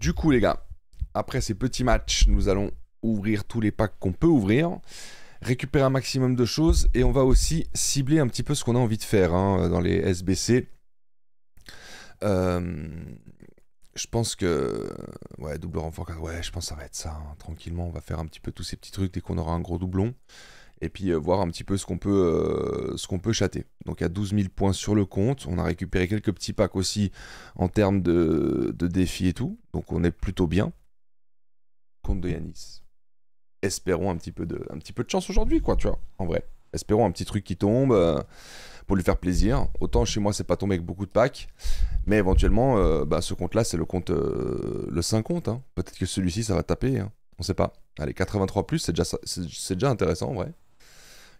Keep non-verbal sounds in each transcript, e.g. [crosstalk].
Du coup, les gars, après ces petits matchs, nous allons ouvrir tous les packs qu'on peut ouvrir, récupérer un maximum de choses et on va aussi cibler un petit peu ce qu'on a envie de faire hein, dans les SBC. Euh, je pense que. Ouais, double renfort. Ouais, je pense que ça va être ça. Hein. Tranquillement, on va faire un petit peu tous ces petits trucs dès qu'on aura un gros doublon et puis euh, voir un petit peu ce qu'on peut, châter. Euh, ce qu'on peut chatter. Donc à 12 000 points sur le compte, on a récupéré quelques petits packs aussi en termes de, de défis et tout, donc on est plutôt bien. Compte de Yanis. Espérons un petit peu de, un petit peu de chance aujourd'hui, quoi, tu vois, en vrai. Espérons un petit truc qui tombe euh, pour lui faire plaisir. Autant chez moi, c'est pas tombé avec beaucoup de packs, mais éventuellement, bah, ce compte-là, c'est le compte, le 5 compte. Hein. Peut-être que celui-ci, ça va taper, On hein. on sait pas. Allez, 83 plus, c'est déjà, c'est déjà intéressant, en vrai.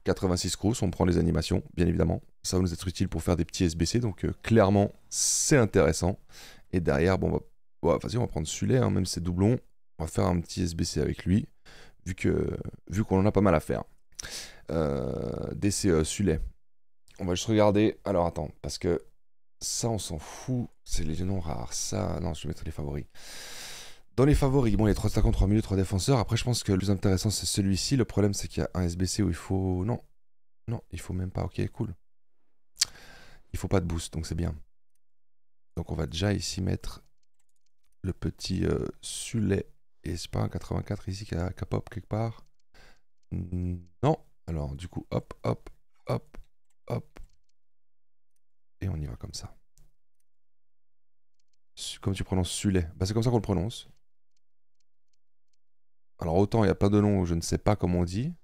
86 crous, on prend les animations, bien évidemment. Ça va nous être utile pour faire des petits SBC, donc euh, clairement, c'est intéressant. Et derrière, bon, bah, on va prendre celui hein, même ses doublons. On va faire un petit SBC avec lui, vu que vu qu'on en a pas mal à faire. Euh, Dc DCE, euh, Sulet. On va juste regarder. Alors attends, parce que ça, on s'en fout. C'est les noms rares. Ça, non, je vais mettre les favoris. Dans les favoris, bon, il y a 3 attaquants, 3 minutes, 3 défenseurs. Après, je pense que le plus intéressant, c'est celui-ci. Le problème, c'est qu'il y a un SBC où il faut. Non. Non, il faut même pas. Ok, cool. Il faut pas de boost, donc c'est bien. Donc, on va déjà ici mettre le petit euh, Suley. Sulet. Et c'est pas un 84 ici qui a, qui pop quelque part Non. Alors, du coup, hop, hop, hop, hop. Et on y va comme ça. Comme tu prononces Sulet. Bah, c'est comme ça qu'on le prononce. Alors autant il y a plein de noms où je ne sais pas comment on dit,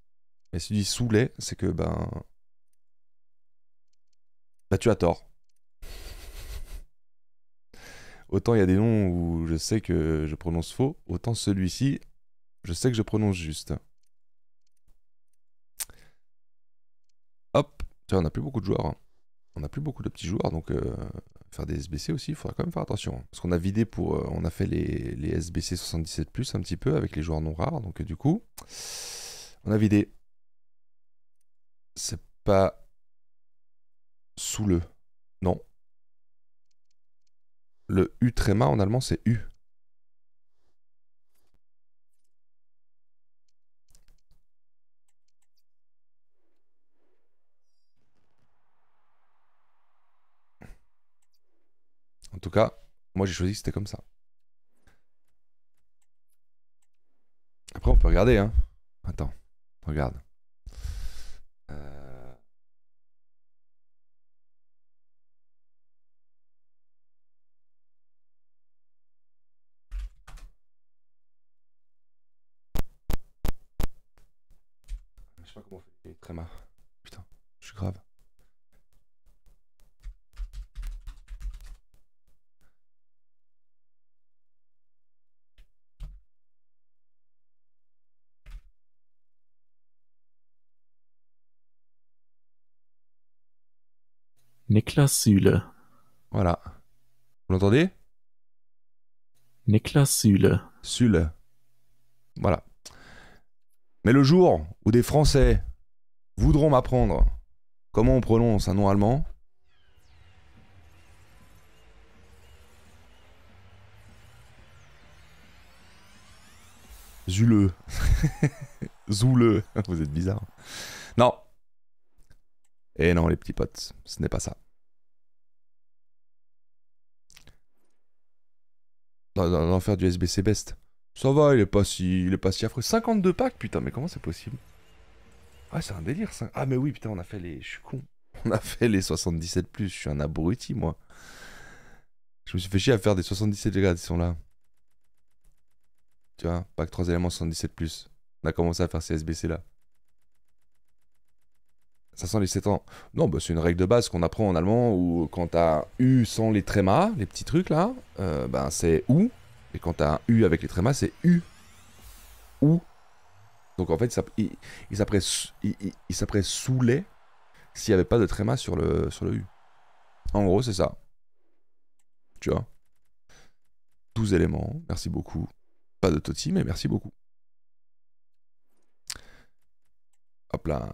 mais si tu dis Soulet, c'est que ben. bah tu as tort. [laughs] autant il y a des noms où je sais que je prononce faux, autant celui-ci, je sais que je prononce juste. Hop, Tiens, on n'a plus beaucoup de joueurs. Hein. On n'a plus beaucoup de petits joueurs, donc euh, faire des SBC aussi, il faudra quand même faire attention. Parce qu'on a vidé pour. Euh, on a fait les, SBC 77 plus un petit peu avec les joueurs non rares. Donc euh, du coup, on a vidé. C'est pas sous le. Non. Le U tréma en allemand c'est U. tout cas, moi j'ai choisi que c'était comme ça. Après, on peut regarder, hein. Attends, regarde. Niklas Voilà. Vous l'entendez Niklas Süle. Süle. Voilà. Mais le jour où des Français voudront m'apprendre comment on prononce un nom allemand, Zule, [laughs] Zule, Vous êtes bizarre. Non. Et eh non, les petits potes, ce n'est pas ça. en faire du SBC Best. Ça va, il est pas si, il est pas si affreux. 52 packs, putain, mais comment c'est possible Ah, c'est un délire, ça. Ah, mais oui, putain, on a fait les... Je suis con. [laughs] On a fait les 77+, je suis un abruti, moi. Je me suis fait chier à faire des 77 dégâts, ils sont là. Tu vois, pack 3 éléments 77+. On a commencé à faire ces SBC là. 517 ans. Non, bah, c'est une règle de base qu'on apprend en allemand où quand t'as U sans les trémas, les petits trucs là, ben c'est U, Et quand t'as U avec les trémas, c'est U. OU. Donc en fait, il, il saoulé il, s'il n'y avait pas de tréma sur le, sur le U. En gros, c'est ça. Tu vois 12 éléments, merci beaucoup. Pas de Toti, mais merci beaucoup. Hop là.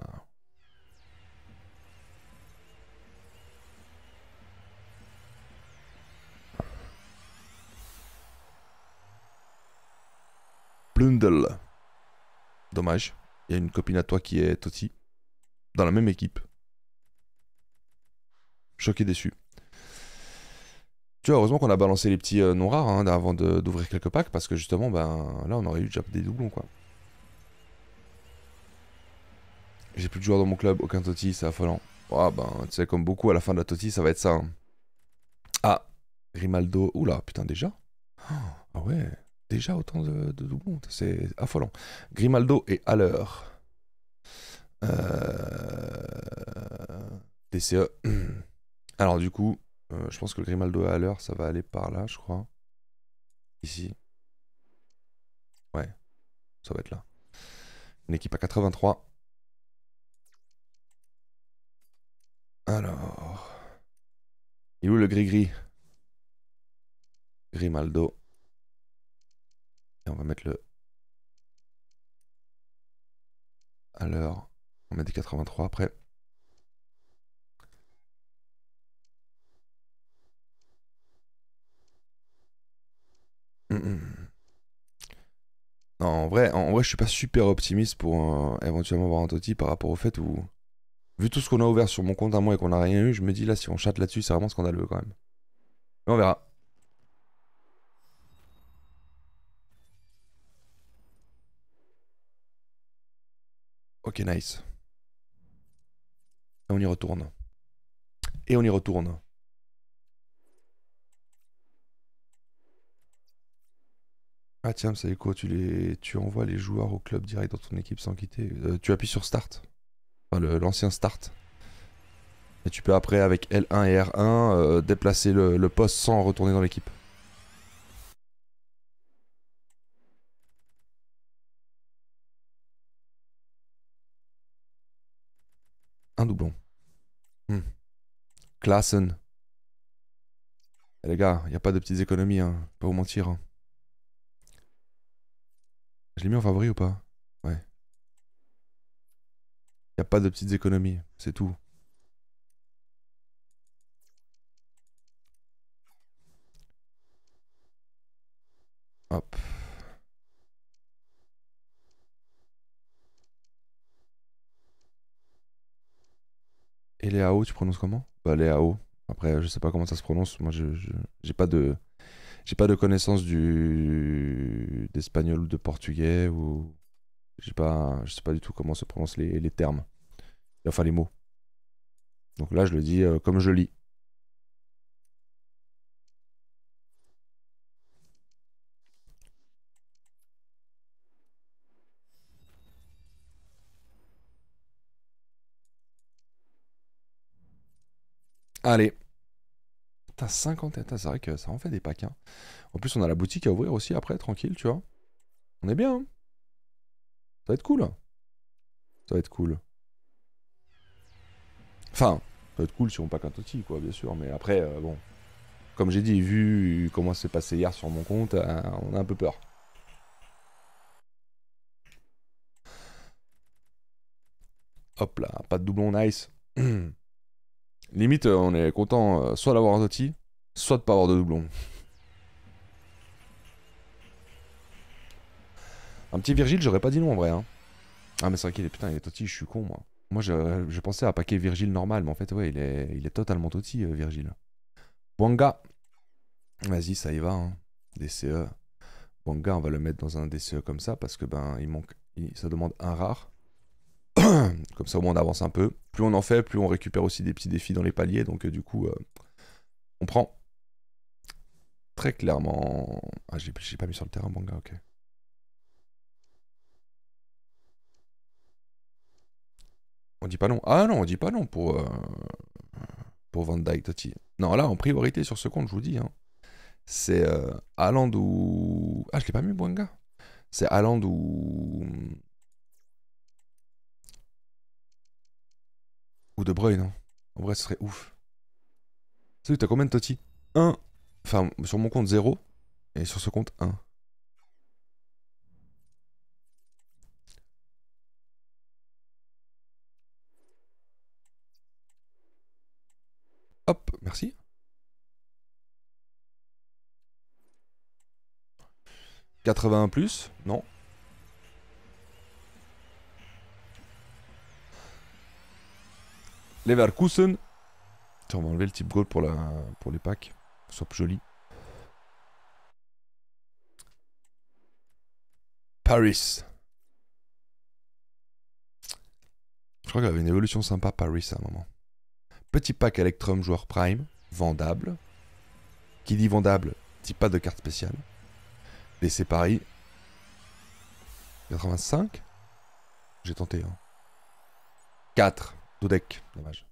Dommage. Il y a une copine à toi qui est aussi dans la même équipe. Choqué, déçu. Tu vois, heureusement qu'on a balancé les petits euh, non rares hein, avant d'ouvrir quelques packs, parce que justement, ben là, on aurait eu déjà des doublons, quoi. J'ai plus de joueurs dans mon club, aucun Toti, c'est affolant. Ah ben, tu sais, comme beaucoup, à la fin de la Toti, ça va être ça. Hein. Ah, Rimaldo. Oula, putain, déjà Ah, ah ouais Déjà autant de, de doublons, c'est affolant. Grimaldo et à Euh... DCE. [clears throat] Alors du coup, euh, je pense que Grimaldo à l'heure, ça va aller par là, je crois. Ici. Ouais, ça va être là. Une équipe à 83. Alors. Il est où le gris-gris Grimaldo. Et on va mettre le à l'heure. On met des 83 après. [clears throat] Non, en vrai, en vrai, je suis pas super optimiste pour euh, éventuellement avoir un toti par rapport au fait où, vu tout ce qu'on a ouvert sur mon compte à moi et qu'on n'a rien eu, je me dis là, si on chatte là-dessus, c'est vraiment scandaleux quand même. Mais on verra. Ok, nice. Et on y retourne. Et on y retourne. Ah tiens, ça tu, les... tu envoies les joueurs au club direct dans ton équipe sans quitter. Euh, tu appuies sur Start. l'ancien Start. Et tu peux après, avec L1 et R1, euh, déplacer le poste sans retourner dans l'équipe. un doublon. Hmm. Eh, les gars, il n'y a pas de petites économies, hein. pas vous mentir. Hein. Je l'ai mis en favori ou pas Ouais. Il n'y a pas de petites économies, c'est tout. Hop. Léao, tu prononces comment Bah, Après, je sais pas comment ça se prononce. Moi, je j'ai pas de j'ai pas de connaissance du d'espagnol ou de portugais ou j'ai pas je sais pas du tout comment se prononcent les, termes. Enfin, les mots. Donc là, je le dis euh, comme je lis. Allez. T'as 50... c'est vrai que ça en fait des packs. Hein. En plus, on a la boutique à ouvrir aussi après, tranquille, tu vois. On est bien. Hein. ça va être cool. Ça va être cool. Enfin, ça va être cool si on pack un toti, quoi, bien sûr. Mais après, euh, bon. Comme j'ai dit, vu comment c'est passé hier sur mon compte, euh, on a un peu peur. Hop là, pas de doublon, nice. [clears throat] Limite, euh, on est content euh, soit d'avoir un Totti, soit de pas avoir de doublon. Un petit Virgile, j'aurais pas dit non en vrai. Hein. Ah, mais c'est vrai qu'il est putain, il est Totti, je suis con moi. Moi, je, pensais à paquet Virgile normal, mais en fait, ouais, il est, il est totalement Totti, euh, Virgile. Wanga. Vas-y, ça y va. Hein. DCE. Wanga, on va le mettre dans un DCE comme ça parce que ben, il manque. ça demande un rare. [clears throat] Comme ça, au moins, on avance un peu. Plus on en fait, plus on récupère aussi des petits défis dans les paliers. Donc, euh, du coup, euh, on prend. Très clairement. Ah, j'ai pas mis sur le terrain, bonga ok. On dit pas non. Ah non, on dit pas non pour, euh, pour Van Dyke, Totti. Non, là, en priorité sur ce compte, je vous dis. Hein, c'est Aland ou. Ah, je l'ai pas mis, Bonga. C'est Aland ou. Ou De Bruyne. non hein. En vrai, ce serait ouf. Salut, t'as combien de Totti 1. Enfin, sur mon compte, 0. Et sur ce compte, 1. Hop, merci. « 81 plus, non. Leverkusen. on va enlever le type gold pour, la, pour les packs. Soit joli. Paris. Je crois qu'il y avait une évolution sympa Paris à un moment. Petit pack Electrum joueur prime, vendable. Qui dit vendable, dit pas de carte spéciale. Laissez Paris. 85 J'ai tenté. Hein. 4 deck dommage.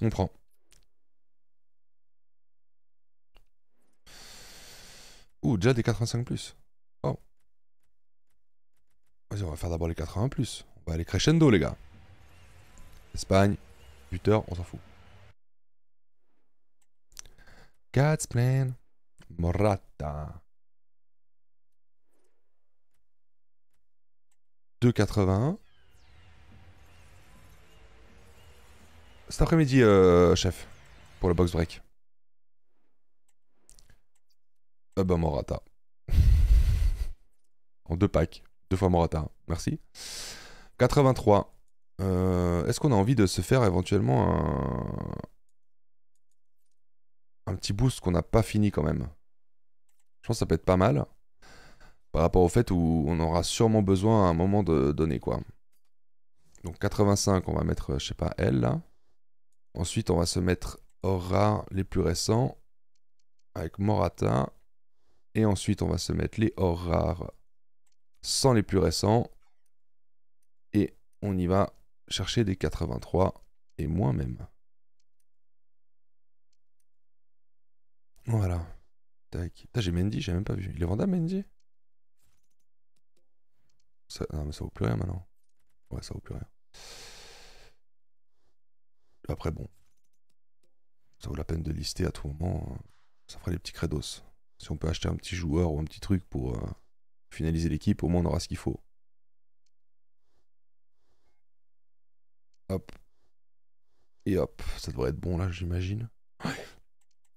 On prend. Ouh, déjà des 85 plus. Oh. Vas-y, on va faire d'abord les 80 plus. On va aller crescendo, les gars. Espagne, buteur, on s'en fout. God's Morata. 2,81. Cet après-midi, euh, chef, pour le box break. Euh ben Morata. [laughs] en deux packs. Deux fois Morata. Merci. 83. Euh, est-ce qu'on a envie de se faire éventuellement un, un petit boost qu'on n'a pas fini quand même Je pense que ça peut être pas mal par rapport au fait où on aura sûrement besoin à un moment de, donner quoi. Donc 85, on va mettre, euh, je sais pas, L là. Ensuite, on va se mettre rare les plus récents avec Morata. Et ensuite, on va se mettre les or rares sans les plus récents. Et on y va chercher des 83 et moins même. Voilà. J'ai Mendy, j'ai même pas vu. Il est vendable Mendy ça, non, mais ça vaut plus rien maintenant. Ouais, ça vaut plus rien. Après, bon. Ça vaut la peine de lister à tout moment. Hein. Ça fera des petits credos. Si on peut acheter un petit joueur ou un petit truc pour euh, finaliser l'équipe, au moins on aura ce qu'il faut. Hop. Et hop, ça devrait être bon là, j'imagine.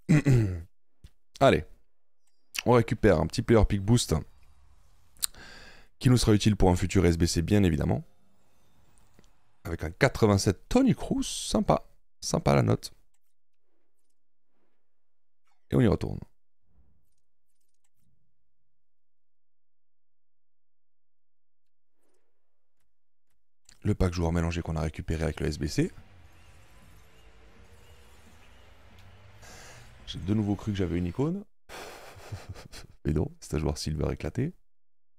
Ouais. [clears throat] Allez. On récupère un petit player pick boost qui nous sera utile pour un futur SBC bien évidemment. Avec un 87 Tony Cruz, sympa, sympa la note. Et on y retourne. Le pack joueur mélangé qu'on a récupéré avec le SBC. J'ai de nouveau cru que j'avais une icône. Mais [laughs] non, c'est un joueur silver éclaté.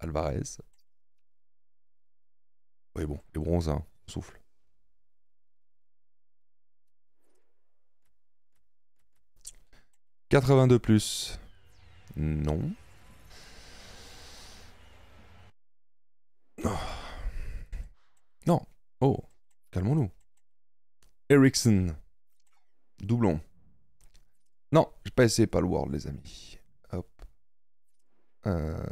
Alvarez. Oui, bon, les bronze hein, souffle. « 82 plus. » Non. Oh. Non. Oh, calmons-nous. Ericsson. Doublon. Non, j'ai pas essayé Palworld, les amis. Hop. Euh...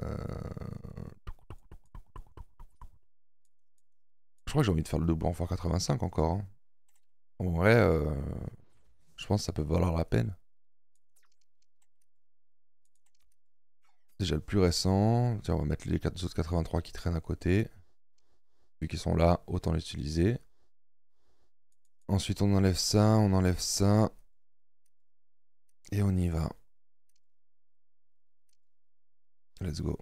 j'ai envie de faire le double en 85 encore. Hein. En vrai, euh, je pense que ça peut valoir la peine. Déjà le plus récent. Tiens, on va mettre les autres 83 qui traînent à côté. Vu qu'ils sont là, autant les utiliser. Ensuite, on enlève ça, on enlève ça. Et on y va. Let's go.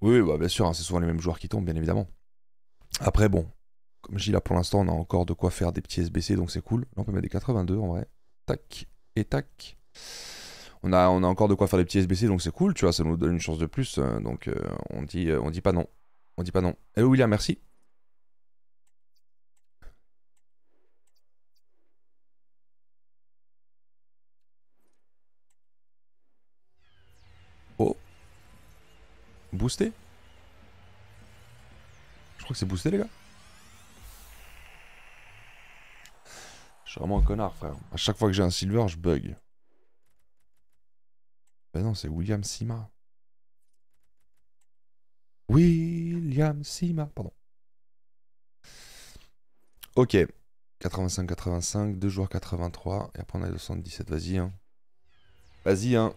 Oui, bah, bien sûr, hein, c'est souvent les mêmes joueurs qui tombent, bien évidemment. Après, bon, comme je dis là, pour l'instant, on a encore de quoi faire des petits SBC, donc c'est cool. Là, on peut mettre des 82 en vrai. Tac et tac. On a, on a encore de quoi faire des petits SBC, donc c'est cool, tu vois, ça nous donne une chance de plus. Euh, donc euh, on, dit, euh, on dit pas non. On dit pas non. oui, eh, William, merci. Je crois que c'est boosté, les gars. Je suis vraiment un connard, frère. À chaque fois que j'ai un silver, je bug. Ben non, c'est William Sima. William Sima, pardon. Ok. 85-85, 2 joueurs 83, et après on a 217, vas-y hein. Vas-y hein.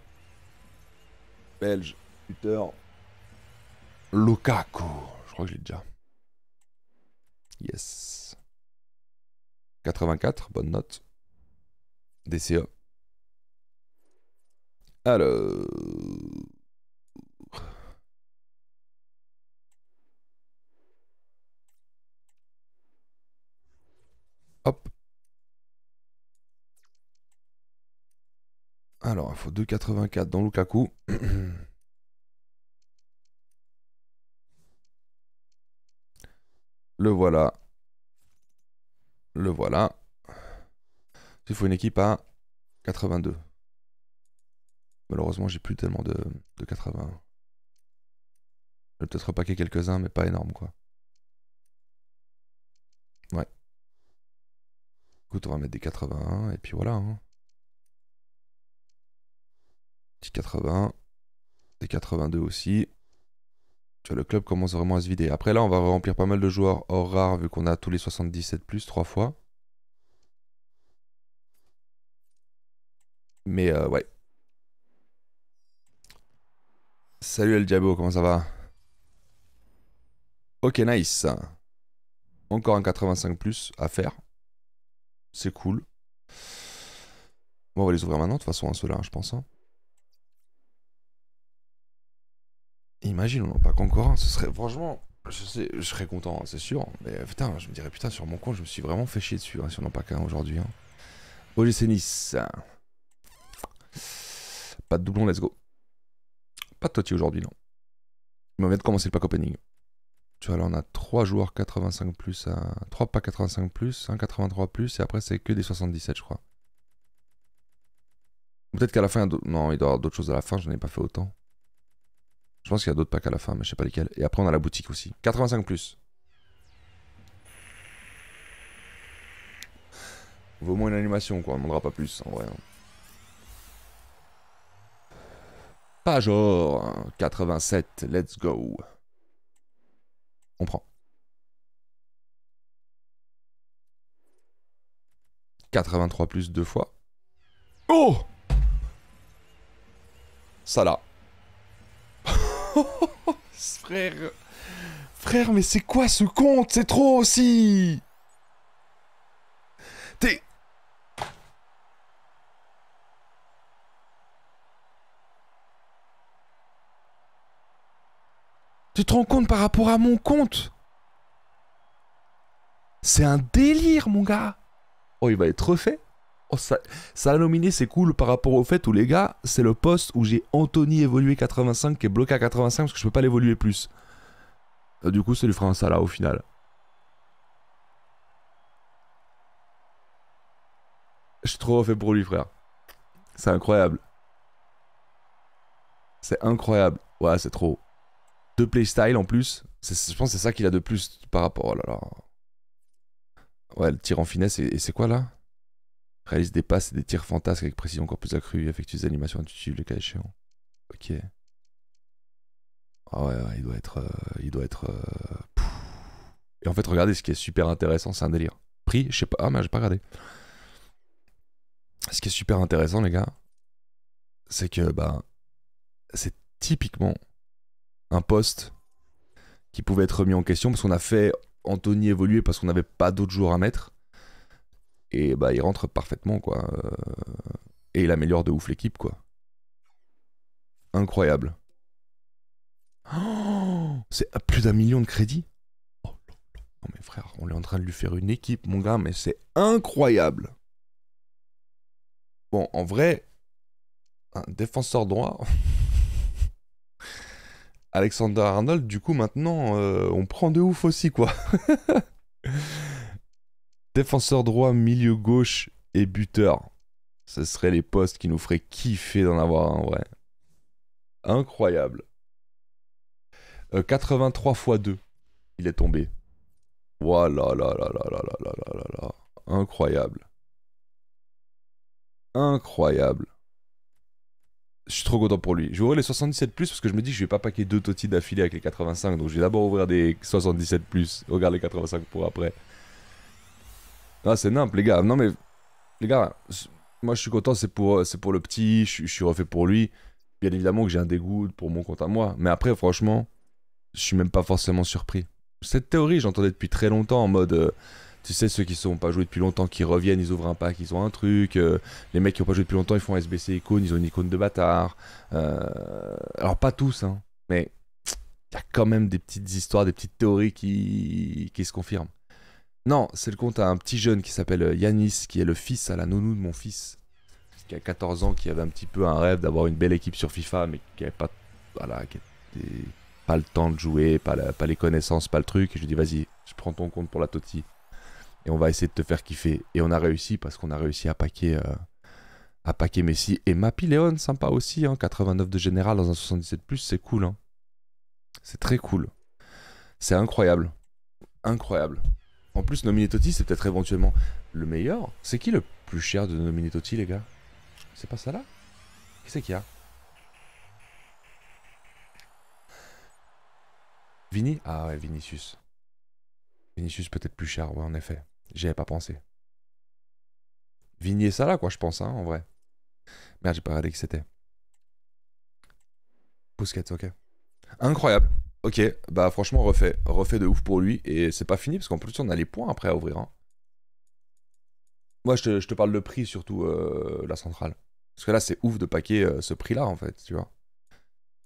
Belge, tuteur. Lukaku. Je crois que j'ai déjà. Yes. 84, bonne note. DCE. Alors... Hop. Alors, il faut 2,84 dans Lukaku. [clears throat] Le voilà. Le voilà. Il faut une équipe à 82. Malheureusement, j'ai plus tellement de, 81. 80. Je vais peut-être repaquer quelques-uns, mais pas énorme, quoi. Ouais. Écoute, on va mettre des 81, et puis voilà. 80. Hein. Des 82 aussi tu vois, le club commence vraiment à se vider. Après, là, on va remplir pas mal de joueurs hors rare, vu qu'on a tous les 77 plus trois fois. Mais euh, ouais. Salut El Diabo, comment ça va Ok, nice. Encore un 85 à faire. C'est cool. Bon, on va les ouvrir maintenant, de toute façon, un hein, ceux-là, hein, je pense. Hein. Imagine, on n'en pas encore un. Ce serait, franchement, je, sais, je serais content, hein, c'est sûr. Mais euh, putain, je me dirais, putain, sur mon compte, je me suis vraiment fait chier dessus, hein, si on n'en pas qu'un aujourd'hui. Hein. OGC Nice. Pas de doublon, let's go. Pas de Totti aujourd'hui, non. Mais on vient de commencer le pack opening. Tu vois, là, on a 3 joueurs 85 plus, à... 3 pas 85 plus, 1 83 plus, et après, c'est que des 77, je crois. Peut-être qu'à la fin, non, il doit y avoir d'autres choses à la fin, je n'en ai pas fait autant. Je pense qu'il y a d'autres packs à la fin, mais je sais pas lesquels. Et après, on a la boutique aussi. 85 plus. Vaut moins une animation, quoi. On ne demandera pas plus, en vrai. Hein. Pajor 87, let's go. On prend. 83 plus deux fois. Oh Ça là. [laughs] Frère. Frère, mais c'est quoi ce compte C'est trop aussi T'es... Tu te rends compte par rapport à mon compte C'est un délire, mon gars Oh, il va être refait Oh, ça, a nominé, c'est cool par rapport au fait où les gars, c'est le poste où j'ai Anthony évolué 85 qui est bloqué à 85 parce que je peux pas l'évoluer plus. Euh, du coup, c'est lui fera un Salah au final. Je suis trop fait pour lui, frère. C'est incroyable. C'est incroyable. Ouais, c'est trop. Deux playstyle en plus. Je pense que c'est ça qu'il a de plus par rapport. Oh là là. Ouais, le tir en finesse, et c'est quoi là réalise des passes et des tirs fantasques avec précision encore plus accrue, effectue des animations intuitives le cas échéant. Ok. Ah ouais, il doit être. Euh, il doit être. Euh, et en fait, regardez, ce qui est super intéressant, c'est un délire. Prix, je sais pas. Ah, mais j'ai pas regardé. Ce qui est super intéressant, les gars, c'est que, bah, c'est typiquement un poste qui pouvait être remis en question parce qu'on a fait Anthony évoluer parce qu'on n'avait pas d'autres joueurs à mettre. Et bah, il rentre parfaitement, quoi. Euh, et il améliore de ouf l'équipe, quoi. Incroyable. Oh c'est à plus d'un million de crédits oh, Non mais frère, on est en train de lui faire une équipe, mon gars, mais c'est incroyable. Bon, en vrai, un défenseur droit. [laughs] Alexander Arnold, du coup, maintenant, euh, on prend de ouf aussi, quoi. [laughs] Défenseur droit, milieu gauche et buteur. Ce seraient les postes qui nous feraient kiffer d'en avoir un, ouais. Incroyable. 83 euh, fois 2. Il est tombé. Voilà, là, là, là, là, là, là, là, là, Incroyable. Incroyable. Je suis trop content pour lui. Je vais ouvrir les 77 plus parce que je me dis que je vais pas paquer deux totis d'affilée avec les 85. Donc je vais d'abord ouvrir des 77 plus. Regarde les 85 pour après. Non, ah, c'est nimp, les gars. Non, mais les gars, moi je suis content, c'est pour, euh, c'est pour le petit, je, suis refait pour lui. Bien évidemment que j'ai un dégoût pour mon compte à moi. Mais après, franchement, je suis même pas forcément surpris. Cette théorie, j'entendais depuis très longtemps en mode. Euh, tu sais, ceux qui sont pas joués depuis longtemps, qui reviennent, ils ouvrent un pack, ils ont un truc. Euh, les mecs qui ont pas joué depuis longtemps, ils font SBC icône, ils ont une icône de bâtard. alors, pas tous, hein, mais il y a quand même des petites histoires, des petites théories qui se confirment. Non, c'est le compte à un petit jeune qui s'appelle euh, Yanis, qui est le fils à la nounou de mon fils, qui a 14 ans, qui avait un petit peu un rêve d'avoir une belle équipe sur FIFA, mais qui n'avait pas, pas le temps de jouer, pas, les connaissances, pas le truc. Et je lui dis, vas-y, je prends ton compte pour la Toti. Et on va essayer de te faire kiffer. Et on a réussi parce qu'on a réussi à paquer, euh, à paquer Messi. Et Mappy Léon, sympa aussi. Hein, 89 de général dans un 77, c'est cool. Hein. C'est très cool. C'est incroyable. Incroyable. En plus, Nominetotti, c'est peut-être éventuellement le meilleur. C'est qui le plus cher de Nominetotti, les gars C'est pas ça là Qui c'est qu'il y a Vini Ah ouais, Vinicius. Vinicius peut-être plus cher, ouais, en effet. J'y avais pas pensé. Vini et là, quoi, je pense, hein, en vrai. Merde, j'ai pas regardé qui c'était. Pousquette, ok. Incroyable. Ok, bah franchement, refait. Refait de ouf pour lui. Et c'est pas fini, parce qu'en plus, on a les points après à ouvrir. Hein. Moi, je te, parle de prix, surtout euh, la centrale. Parce que là, c'est ouf de paquer euh, ce prix-là, en fait, tu vois.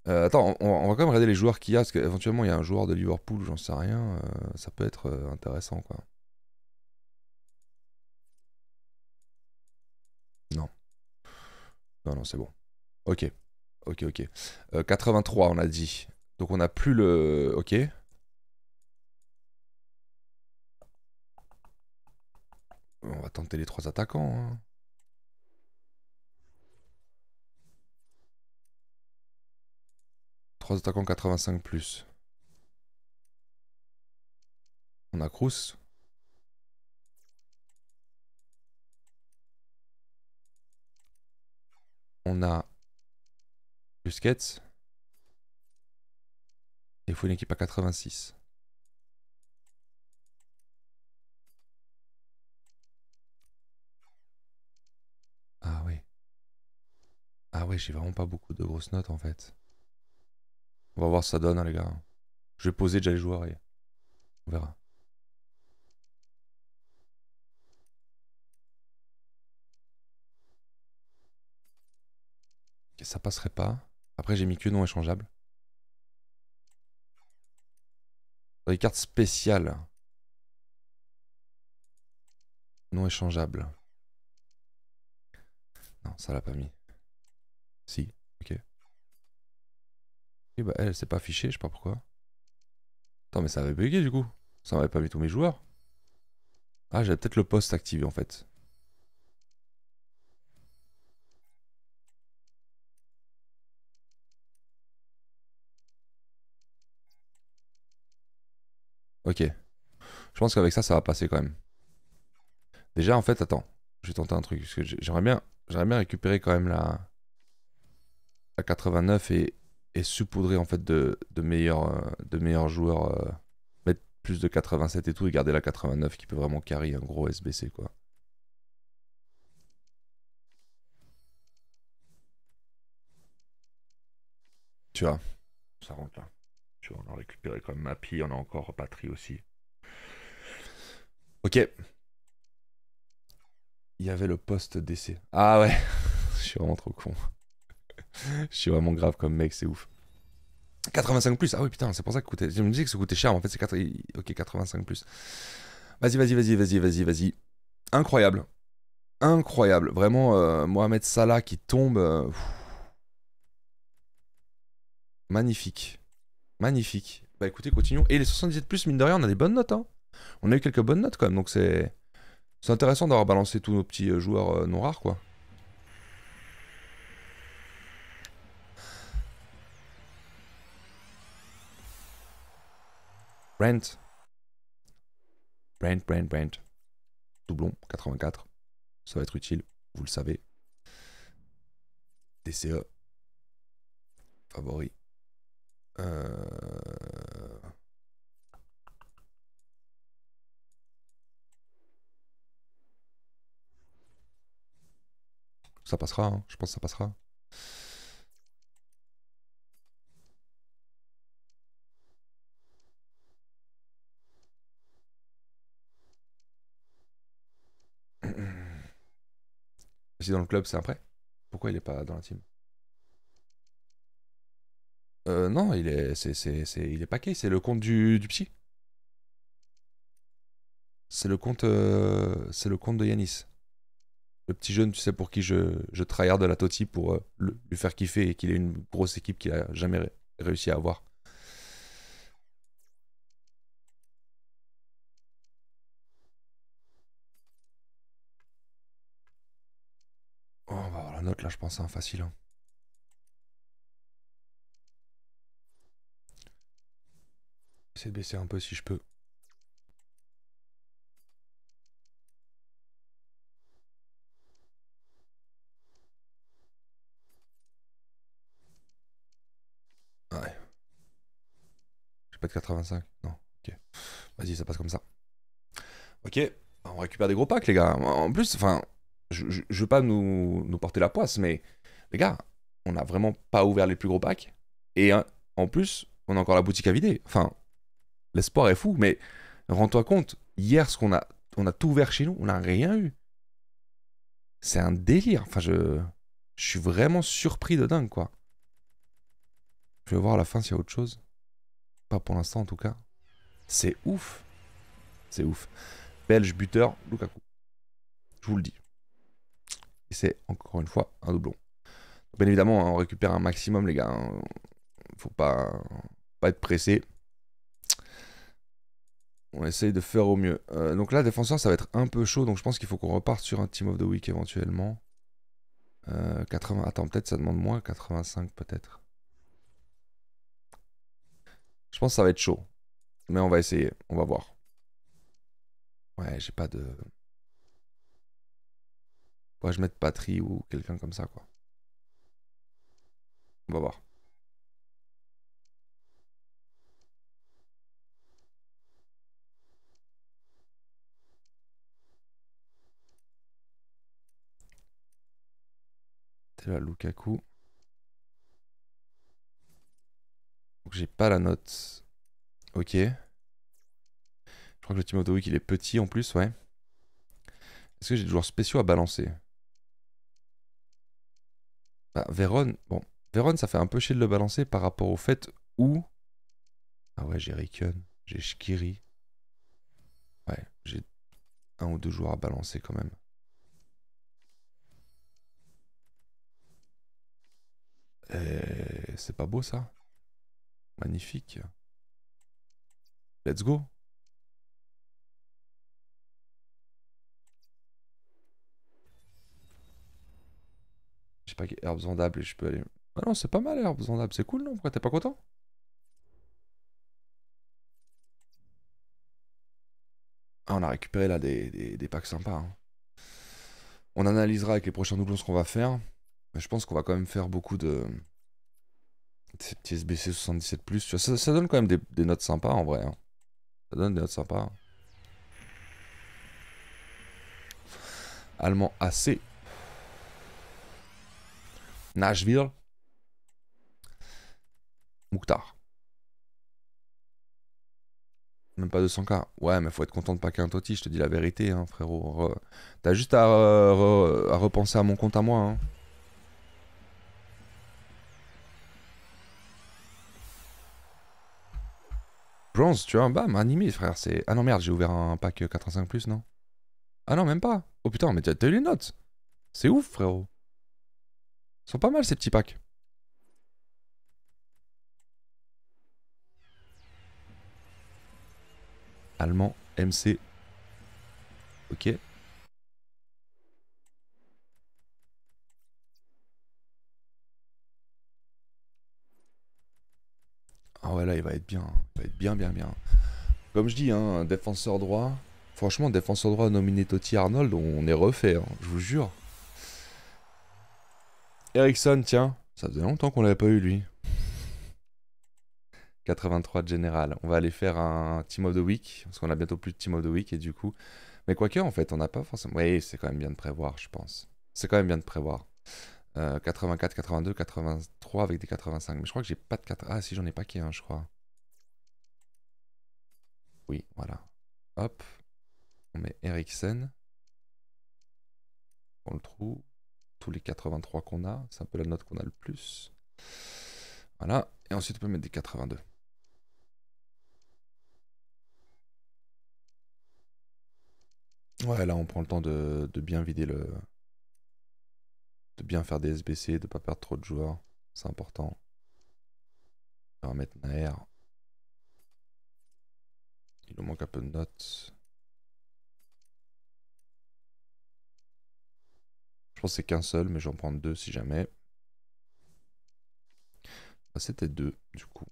Euh, attends, on, on, va quand même regarder les joueurs qu'il y a, parce qu'éventuellement, il y a un joueur de Liverpool, j'en sais rien. ça peut être intéressant, quoi. Non. Non, non, c'est bon. Ok. Ok, ok. 83, on a dit. Donc on n'a plus le... Ok. On va tenter les trois attaquants. Hein. Trois attaquants 85 plus. On a Crous. On a Busquets. Il faut une équipe à 86. Ah oui. Ah ouais, j'ai vraiment pas beaucoup de grosses notes en fait. On va voir ce que ça donne, hein, les gars. Je vais poser déjà les joueurs et on verra. ça passerait pas. Après, j'ai mis que non échangeable. Des les cartes spéciales. Non échangeables. Non, ça l'a pas mis. Si, ok. Et bah elle, c'est s'est pas affiché, je sais pas pourquoi. Attends, mais ça avait bugué du coup. Ça m'avait pas mis tous mes joueurs. Ah, j'avais peut-être le poste activé en fait. Ok. Je pense qu'avec ça, ça va passer quand même. Déjà, en fait, attends. Je vais tenter un truc. j'aimerais bien, j'aimerais bien récupérer quand même la, la 89 et, et saupoudrer en fait de, meilleurs, euh, de meilleurs joueurs. Euh, mettre plus de 87 et tout et garder la 89 qui peut vraiment carry un gros SBC quoi. Tu vois, ça rentre là on a récupéré quand même pie on a encore Patrie aussi. Ok. Il y avait le poste d'essai. Ah ouais, [laughs] je suis vraiment trop con. [laughs] je suis vraiment grave comme mec, c'est ouf. 85 plus, ah oui putain, c'est pour ça que coûtait. Je me disais que ça coûtait cher, en fait c'est Ok, 85 plus. Vas-y, vas-y, vas-y, vas-y, vas-y, vas-y. Incroyable. Incroyable. Vraiment, euh, Mohamed Salah qui tombe. Euh, Magnifique. Magnifique. Bah écoutez, continuons. Et les 77 plus, mine de rien, on a des bonnes notes. Hein. On a eu quelques bonnes notes quand même, donc c'est c'est intéressant d'avoir balancé tous nos petits euh, joueurs euh, non rares quoi. Brent. Brent, Brent, Brent. Doublon, 84. Ça va être utile, vous le savez. DCE. Favori. Euh, ça passera, hein. je pense que ça passera. [clears throat] Si dans le club, c'est après Pourquoi il n'est pas dans la team euh, non, il est, c'est, c'est, c'est, il est paquet, c'est le compte du, du psy. C'est le compte, euh, c'est le compte de Yanis. Le petit jeune, tu sais, pour qui je, je tryhard de la Toti pour euh, le, lui faire kiffer et qu'il ait une grosse équipe qu'il a jamais réussi à avoir. Oh, on va avoir la note là, je pense, hein, facile. Hein. de baisser un peu si je peux. Ah ouais. J'ai pas de 85. Non. Ok. Vas-y, ça passe comme ça. Ok. On récupère des gros packs, les gars. En plus, enfin, je, veux pas nous, porter la poisse, mais les gars, on a vraiment pas ouvert les plus gros packs. Et hein, en plus, on a encore la boutique à vider. Enfin, L'espoir est fou, mais rends-toi compte, hier, ce qu'on a, on a tout ouvert chez nous, on n'a rien eu. C'est un délire. Enfin, je, je suis vraiment surpris de dingue, quoi. Je vais voir à la fin s'il y a autre chose. Pas pour l'instant, en tout cas. C'est ouf. C'est ouf. Belge buteur, Lukaku. Je vous le dis. Et c'est encore une fois un doublon. Bien évidemment, hein, on récupère un maximum, les gars. Hein. Faut pas, pas être pressé. On essaye de faire au mieux. Euh, donc là, défenseur, ça va être un peu chaud. Donc je pense qu'il faut qu'on reparte sur un Team of the Week éventuellement. 80... Euh, attends, peut-être ça demande moins. 85 peut-être. Je pense que ça va être chaud. Mais on va essayer. On va voir. Ouais, j'ai pas de... Pourquoi je mette Patrie ou quelqu'un comme ça, quoi. On va voir. C'est là, Lukaku. Donc j'ai pas la note. Ok. Je crois que le team il est petit en plus, ouais. Est-ce que j'ai des joueurs spéciaux à balancer bah, Véron, bon. Véron, ça fait un peu chier de le balancer par rapport au fait où... Ah ouais, j'ai Riken, j'ai Shkiri. Ouais, j'ai un ou deux joueurs à balancer quand même. Eh, c'est pas beau ça Magnifique. Let's go. J'ai pas herbes et je peux aller. Ah non, c'est pas mal herbes en c'est cool non Pourquoi t'es pas content ah, on a récupéré là des, packs sympas. Hein. On analysera avec les prochains doublons ce qu'on va faire je pense qu'on va quand même faire beaucoup de, ces petits SBC 77+, tu vois, ça, donne quand même des, notes sympas en vrai. Hein. Ça donne des notes sympas. Allemand AC. Nashville. Mouktar. Même pas 200k. Ouais, mais faut être content de pas qu'un toti, je te dis la vérité, hein, frérot. T'as juste à, à, repenser à mon compte à moi. Hein. Bronze, tu vois, bam, animé, frère. C'est... Ah non, merde, j'ai ouvert un pack 85, plus, non Ah non, même pas. Oh putain, mais t'as eu les notes. C'est ouf, frérot. Ils sont pas mal, ces petits packs. Allemand, MC. Ok. ouais, là, il va être bien. Il va être bien, bien, bien. Comme je dis, hein, défenseur droit. Franchement, défenseur droit nominé Totti Arnold, on est refait, hein, je vous jure. Ericsson, tiens. Ça faisait longtemps qu'on l'avait pas eu, lui. 83 de général. On va aller faire un Team of the Week, parce qu'on a bientôt plus de Team of the Week, et du coup... Mais quoique, en fait, on n'a pas forcément... Oui, c'est quand même bien de prévoir, je pense. C'est quand même bien de prévoir. 84, 82, 83 avec des 85. Mais je crois que j'ai pas de 4. Ah, si, j'en ai pas qu'un, hein, je crois. Oui, voilà. Hop. On met Ericsson. On le trouve. Tous les 83 qu'on a. C'est un peu la note qu'on a le plus. Voilà. Et ensuite, on peut mettre des 82. Ouais, là, on prend le temps de bien vider le, de bien faire des SBC, de pas perdre trop de joueurs, c'est important. On va remettre Il nous manque un peu de notes. Je pense c'est qu'un seul, mais j'en prends deux si jamais. Ah, c'était deux, du coup.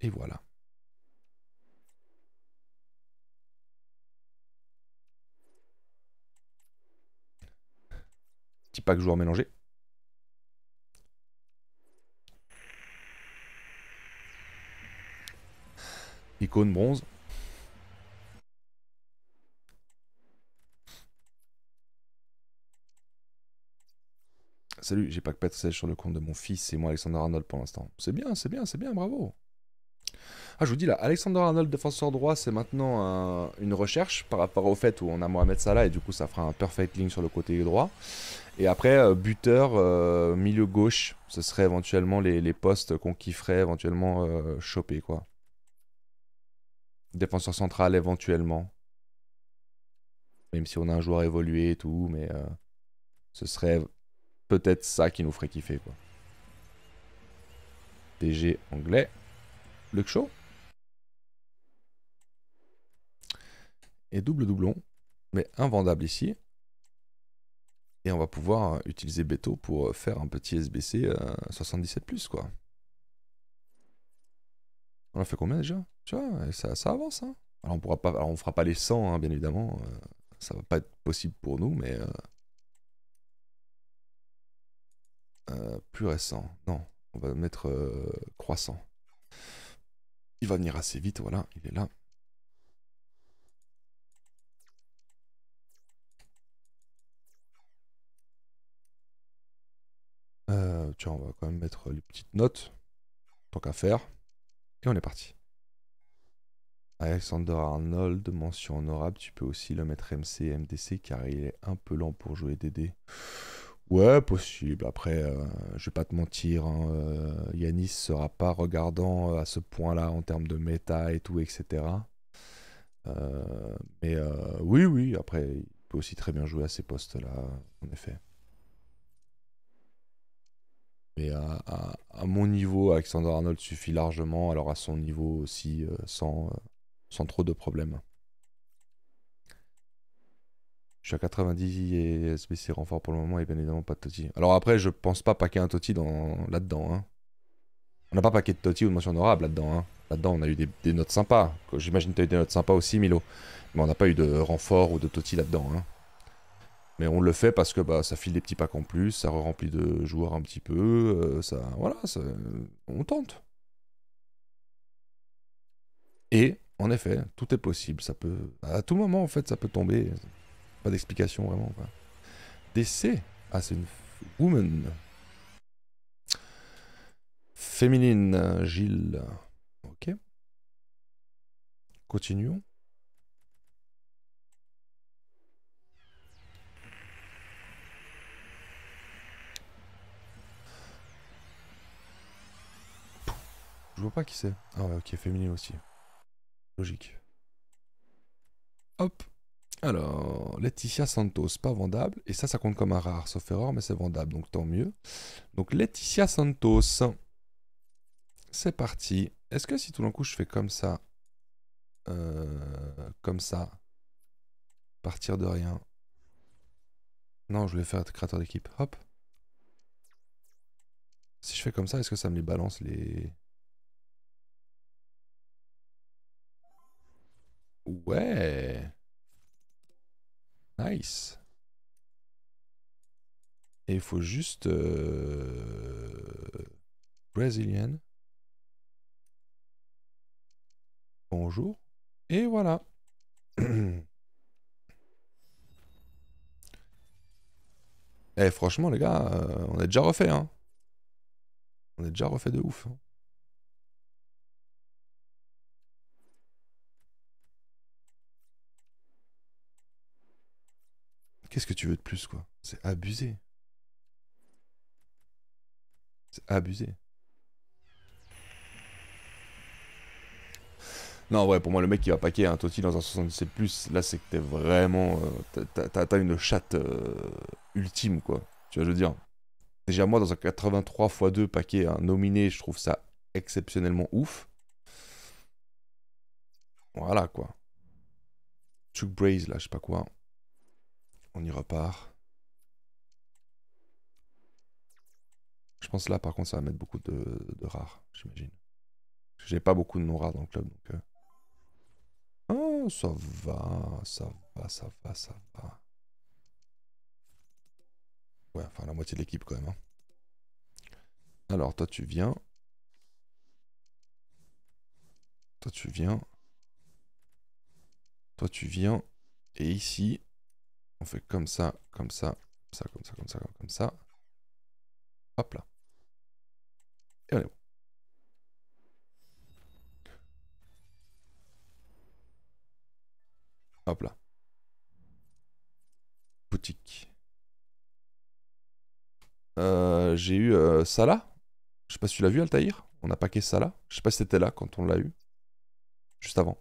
Et voilà. pack joueur mélangé. Icône bronze. Salut, j'ai pas de sèche sur le compte de mon fils et moi Alexander Arnold pour l'instant. C'est bien, c'est bien, c'est bien, bravo. Ah, je vous dis là, Alexander Arnold, défenseur droit, c'est maintenant une recherche par rapport au fait où on a Mohamed Salah et du coup ça fera un perfect link sur le côté droit. Et après, euh, buteur, euh, milieu gauche, ce serait éventuellement les, postes qu'on kifferait éventuellement euh, choper quoi. Défenseur central éventuellement. Même si on a un joueur évolué et tout, mais ce serait peut-être ça qui nous ferait kiffer quoi. DG anglais. Le Et double doublon, mais invendable ici. Et on va pouvoir utiliser Beto pour euh, faire un petit SBC 77+, euh, quoi. On a fait combien déjà Tu vois, ça, avance, hein. alors on pourra pas, on fera pas les 100, hein, bien évidemment. Euh, ça va pas être possible pour nous, mais... plus récent. Non, on va mettre croissant. Il va venir assez vite, voilà, il est là. Euh, tiens, on va quand même mettre les petites notes, tant qu'à faire. Et on est parti. Alexander Arnold, mention honorable, tu peux aussi le mettre MC et MDC car il est un peu lent pour jouer DD. Ouais, possible. Après, euh, je vais pas te mentir, hein, euh, Yanis ne sera pas regardant euh, à ce point-là en termes de méta et tout, etc. mais oui, oui, après, il peut aussi très bien jouer à ces postes-là, en effet. Mais à, mon niveau, Alexander Arnold suffit largement, alors à son niveau aussi, sans, sans trop de problèmes. Je suis à 90 et SBC renfort pour le moment et bien évidemment pas de Totti. Alors après, je pense pas paquer un Totti dans... là-dedans. Hein. On n'a pas paqué de Totti ou de mention honorable là-dedans. Hein. Là-dedans, on a eu des, notes sympas. J'imagine que tu as eu des notes sympas aussi, Milo. Mais on n'a pas eu de renfort ou de Totti là-dedans. Hein. Mais on le fait parce que bah, ça file des petits packs en plus, ça remplit de joueurs un petit peu. Euh, ça, voilà, ça, on tente. Et en effet, tout est possible. Ça peut, à tout moment, en fait, ça peut tomber. Pas d'explication vraiment. Quoi. DC Ah, c'est une woman. Féminine, Gilles. Ok. Continuons. Je vois pas qui c'est. Ah ok, féminine aussi. Logique. Hop. Alors, Laetitia Santos, pas vendable. Et ça, ça compte comme un rare, sauf erreur, mais c'est vendable, donc tant mieux. Donc, Laetitia Santos, c'est parti. Est-ce que si tout d'un coup je fais comme ça, euh, comme ça, partir de rien Non, je vais faire créateur d'équipe. Hop. Si je fais comme ça, est-ce que ça me les balance les... Ouais Nice. Et il faut juste... Euh, Brazilian. Bonjour. Et voilà. [clears throat] Eh, franchement, les gars, euh, on est déjà refait, hein. On est déjà refait de ouf. Hein. Qu'est-ce que tu veux de plus, quoi C'est abusé. C'est abusé. Non, ouais, pour moi, le mec qui va paquer un Toti dans un 77, là, c'est que t'es vraiment. Euh, t'as une chatte euh, ultime, quoi. Tu vois, je veux dire. Déjà, moi, dans un 83 x 2 paquet, un nominé, je trouve ça exceptionnellement ouf. Voilà, quoi. Chuck Braze, là, je sais pas quoi. On y repart. Je pense là, par contre, ça va mettre beaucoup de, rares, j'imagine. J'ai pas beaucoup de non-rares dans le club, donc... Euh. Oh, ça va, ça va, ça va, ça va. Ouais, enfin, la moitié de l'équipe, quand même. Hein. Alors, toi, tu viens. Toi, tu viens. Toi, tu viens. Et ici, on fait comme ça, comme ça, comme ça, comme ça, comme ça, comme ça. Hop là. Et on est bon. Hop là. Boutique. Euh, j'ai eu ça euh, là. Je sais pas si tu l'as vu, Altaïr. On a paqué là. Je sais pas si c'était là quand on l'a eu. Juste avant.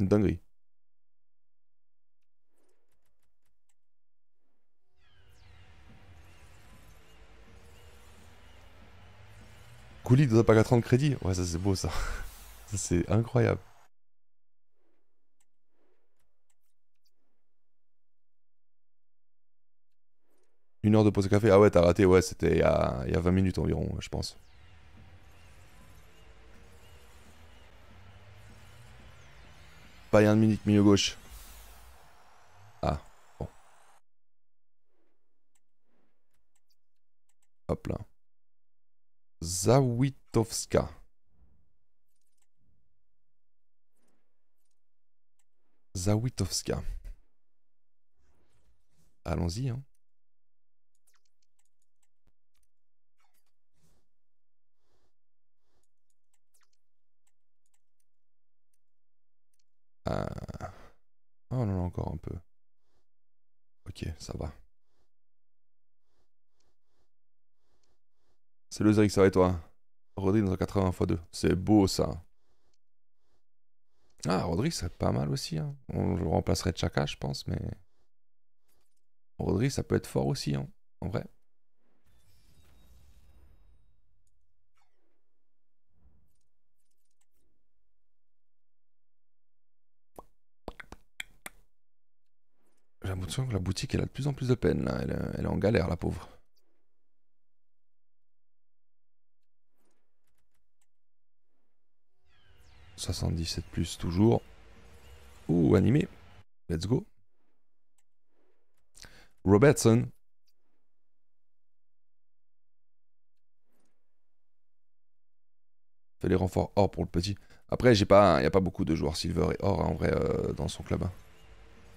Une dinguerie. de dans un pack à 30 crédits. Ouais, ça c'est beau [laughs] ça. c'est incroyable. Une heure de pause café. Ah ouais, t'as raté. Ouais, c'était il, y a... 20 minutes environ, je pense. Pas Bayern minute, milieu gauche. Ah, bon. Hop là. Zawitowska. Zawitowska. Allons-y. Hein. Ah. Oh, non, encore un peu. Ok, ça va. C'est le Zeric, ça va et toi Rodrigue 80 x 2. C'est beau ça. Ah, Rodrigue c'est pas mal aussi. Hein. On le remplacerait Chaka, je pense, mais. Rodri, ça peut être fort aussi, hein, en vrai. J'ai l'impression que la boutique, elle a de plus en plus de peine. Là. elle est en galère, la pauvre. 77 plus toujours. Ouh, animé. Let's go. Robertson. Fait les renforts or pour le petit. Après, il n'y a pas beaucoup de joueurs silver et or hein, en vrai euh, dans son club. Hein.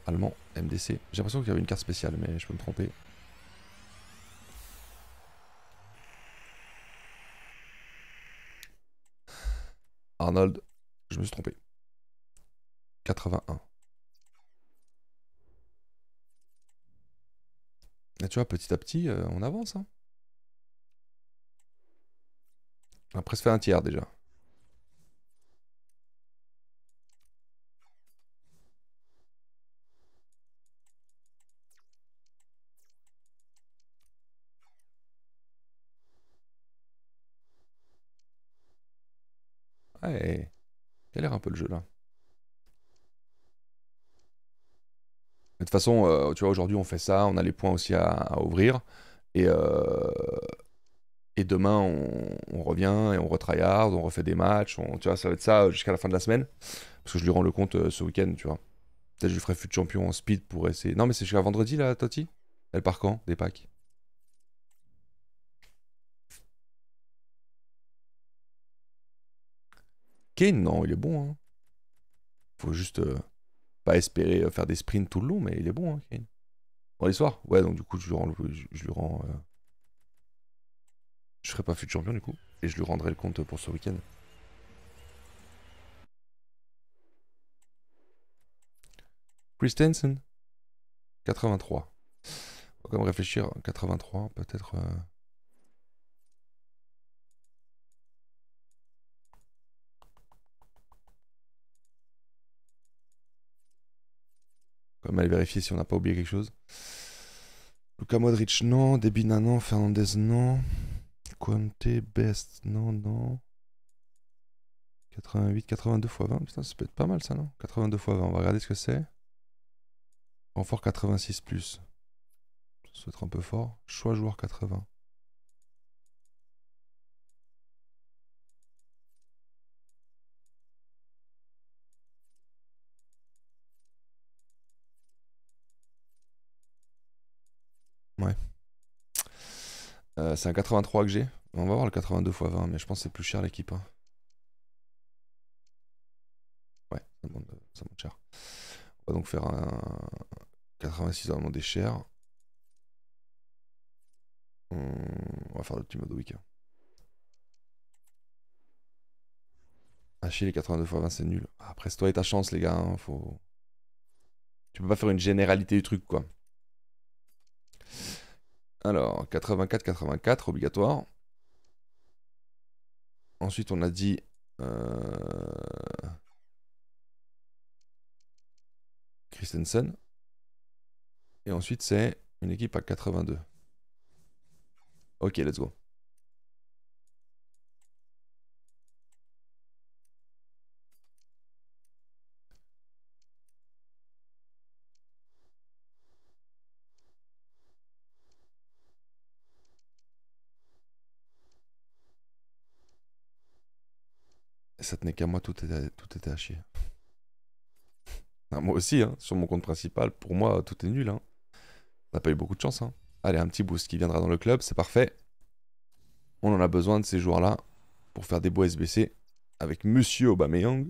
Allemand, MDC. J'ai l'impression qu'il y avait une carte spéciale, mais je peux me tromper. Arnold. Je me suis trompé. 81. Et tu vois, petit à petit, euh, on avance. Hein. On a presque fait un tiers déjà un peu le jeu là. de toute façon, euh, tu vois, aujourd'hui on fait ça, on a les points aussi à, ouvrir. Et, euh, et demain, on, revient et on hard, on refait des matchs. On, tu vois, ça va être ça euh, jusqu'à la fin de la semaine. Parce que je lui rends le compte ce week-end, tu vois. Peut-être je lui ferai fut champion en speed pour essayer. Non, mais c'est jusqu'à vendredi là, toti Elle part quand Des packs Kane, non, il est bon. Hein. Faut juste euh, pas espérer euh, faire des sprints tout le long, mais il est bon, hein, Kane. Dans l'histoire Ouais, donc du coup, je lui rends. Je, ne lui rends euh, Je serai pas futur champion du coup, et je lui rendrai le compte pour ce week-end. Chris Tenson 83. On va quand même réfléchir. 83, peut-être. quand aller vérifier si on n'a pas oublié quelque chose. Luka Modric, non. Debina, non. Fernandez, non. Conte, Best, non, non. 88, 82 x 20. Putain, ça peut être pas mal ça, non 82 x 20. On va regarder ce que c'est. Renfort 86 plus. Ça doit être un peu fort. Choix joueur 80. Ouais. Euh, c'est un 83 que j'ai. On va voir le 82 x 20, mais je pense que c'est plus cher l'équipe. Hein. Ouais, ça monte, cher. On va donc faire un 86 vraiment des chers. On va faire le petit mode week. Achille ah, les 82 x 20, c'est nul. Après, c'est toi et ta chance, les gars. Hein, faut... Tu peux pas faire une généralité du truc, quoi. Alors, 84-84, obligatoire. Ensuite, on a dit... Euh, Christensen. Et ensuite, c'est une équipe à 82. Ok, let's go. ça tenait qu'à moi, tout était, tout était à chier. Ah, moi aussi, hein, sur mon compte principal, pour moi, tout est nul. Hein. On n'a pas eu beaucoup de chance. Hein. Allez, un petit boost qui viendra dans le club, c'est parfait. On en a besoin de ces joueurs-là pour faire des beaux SBC avec Monsieur Aubameyang.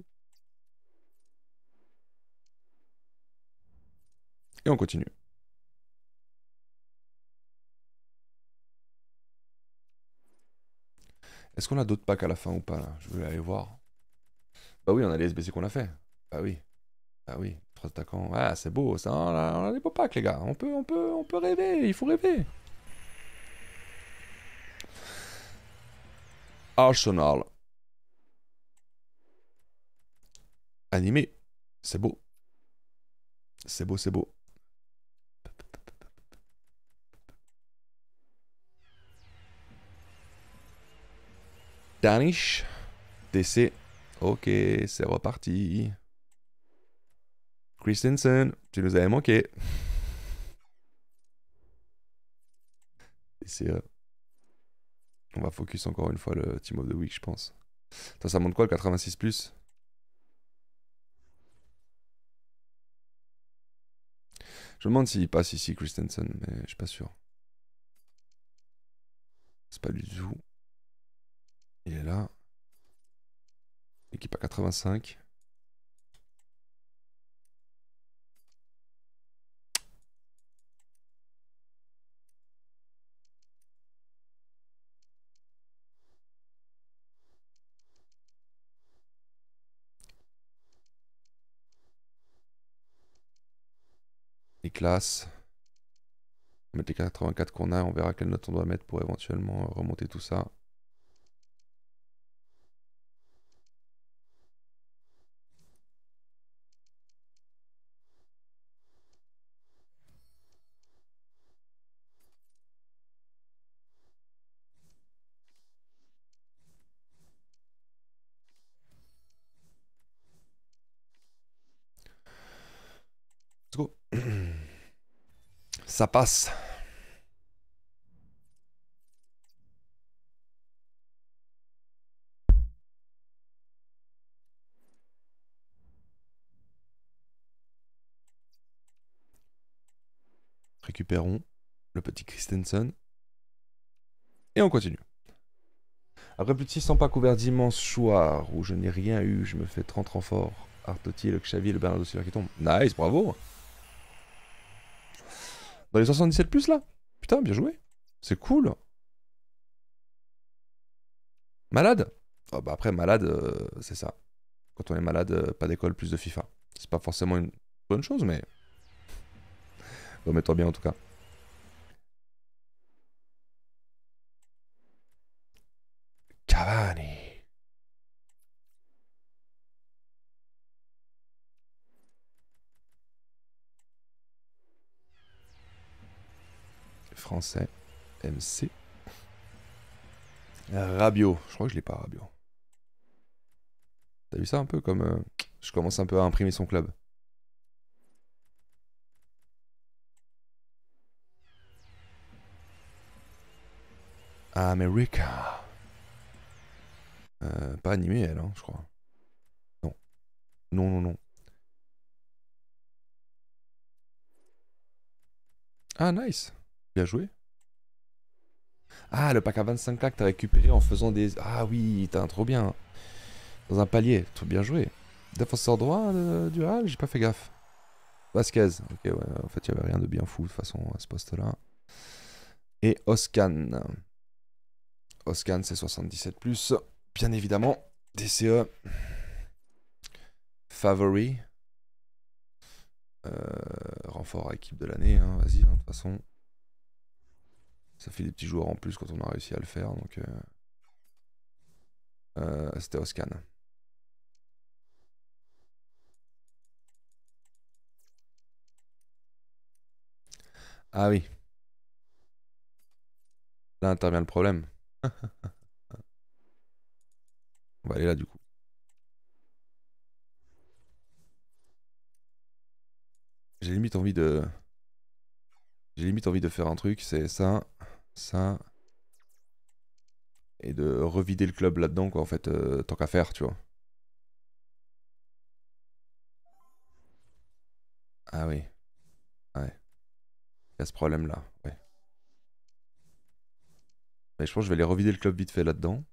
Et on continue. Est-ce qu'on a d'autres packs à la fin ou pas Je vais aller voir. Bah oui, on a les SBC qu'on a fait. Bah oui. Ah oui. Trois attaquants. Ah, c'est beau. Ça, oh on, a, des packs, les gars. On peut, on, peut, on peut rêver. Il faut rêver. Arsenal. Animé. C'est beau. C'est beau, c'est beau. Danish. DC. Ok, c'est reparti. Christensen, tu nous avais manqué. Et euh, On va focus encore une fois le Team of the Week, je pense. ça monte quoi, le 86 plus Je me demande s'il passe ici, Christensen, mais je suis pas sûr. C'est pas du tout. Il est là l'équipe 85. Les classes. On met les 84 qu'on a, on verra quelle note on doit mettre pour éventuellement remonter tout ça. Ça passe. Récupérons le petit Christensen. Et on continue. Après plus de 600 pas couverts d'immenses choirs où je n'ai rien eu, je me fais 30 renforts. Artotier, le Xavier, le Bernardo Silva qui tombe. Nice, bravo dans les 77 plus là Putain, bien joué. C'est cool. Malade oh, bah Après, malade, euh, c'est ça. Quand on est malade, euh, pas d'école, plus de FIFA. C'est pas forcément une bonne chose, mais... Remets-toi bien en tout cas. français. MC. Euh, Rabio. Je crois que je l'ai pas, Rabio. T'as vu ça un peu comme. Euh, je commence un peu à imprimer son club. America. Euh, pas animé elle, hein, je crois. Non. Non, non, non. Ah, nice. Bien joué Ah, le pack à 25 claques, t'as récupéré en faisant des... Ah oui, t'as un trop bien. Dans un palier, trop bien joué. Défenseur droit de euh, du j'ai pas fait gaffe. Vasquez, ok ouais, en fait il n'y avait rien de bien fou de toute façon à ce poste-là. Et Oscan. Oscan c'est 77+, bien évidemment. DCE. Favory. Euh, renfort à équipe de l'année, hein. vas-y, hein, de toute façon ça fait des petits joueurs en plus quand on a réussi à le faire. Donc, euh, euh c'était au scan. Ah oui. Là intervient le problème. on va aller là du coup. J'ai limite envie de... J'ai limite envie de faire un truc, c'est ça. Ça. Et de revider le club là-dedans, quoi, en fait, euh, tant qu'à faire, tu vois. Ah oui. Ouais. Il y a ce problème-là, ouais. Mais je pense que je vais aller revider le club vite fait là-dedans.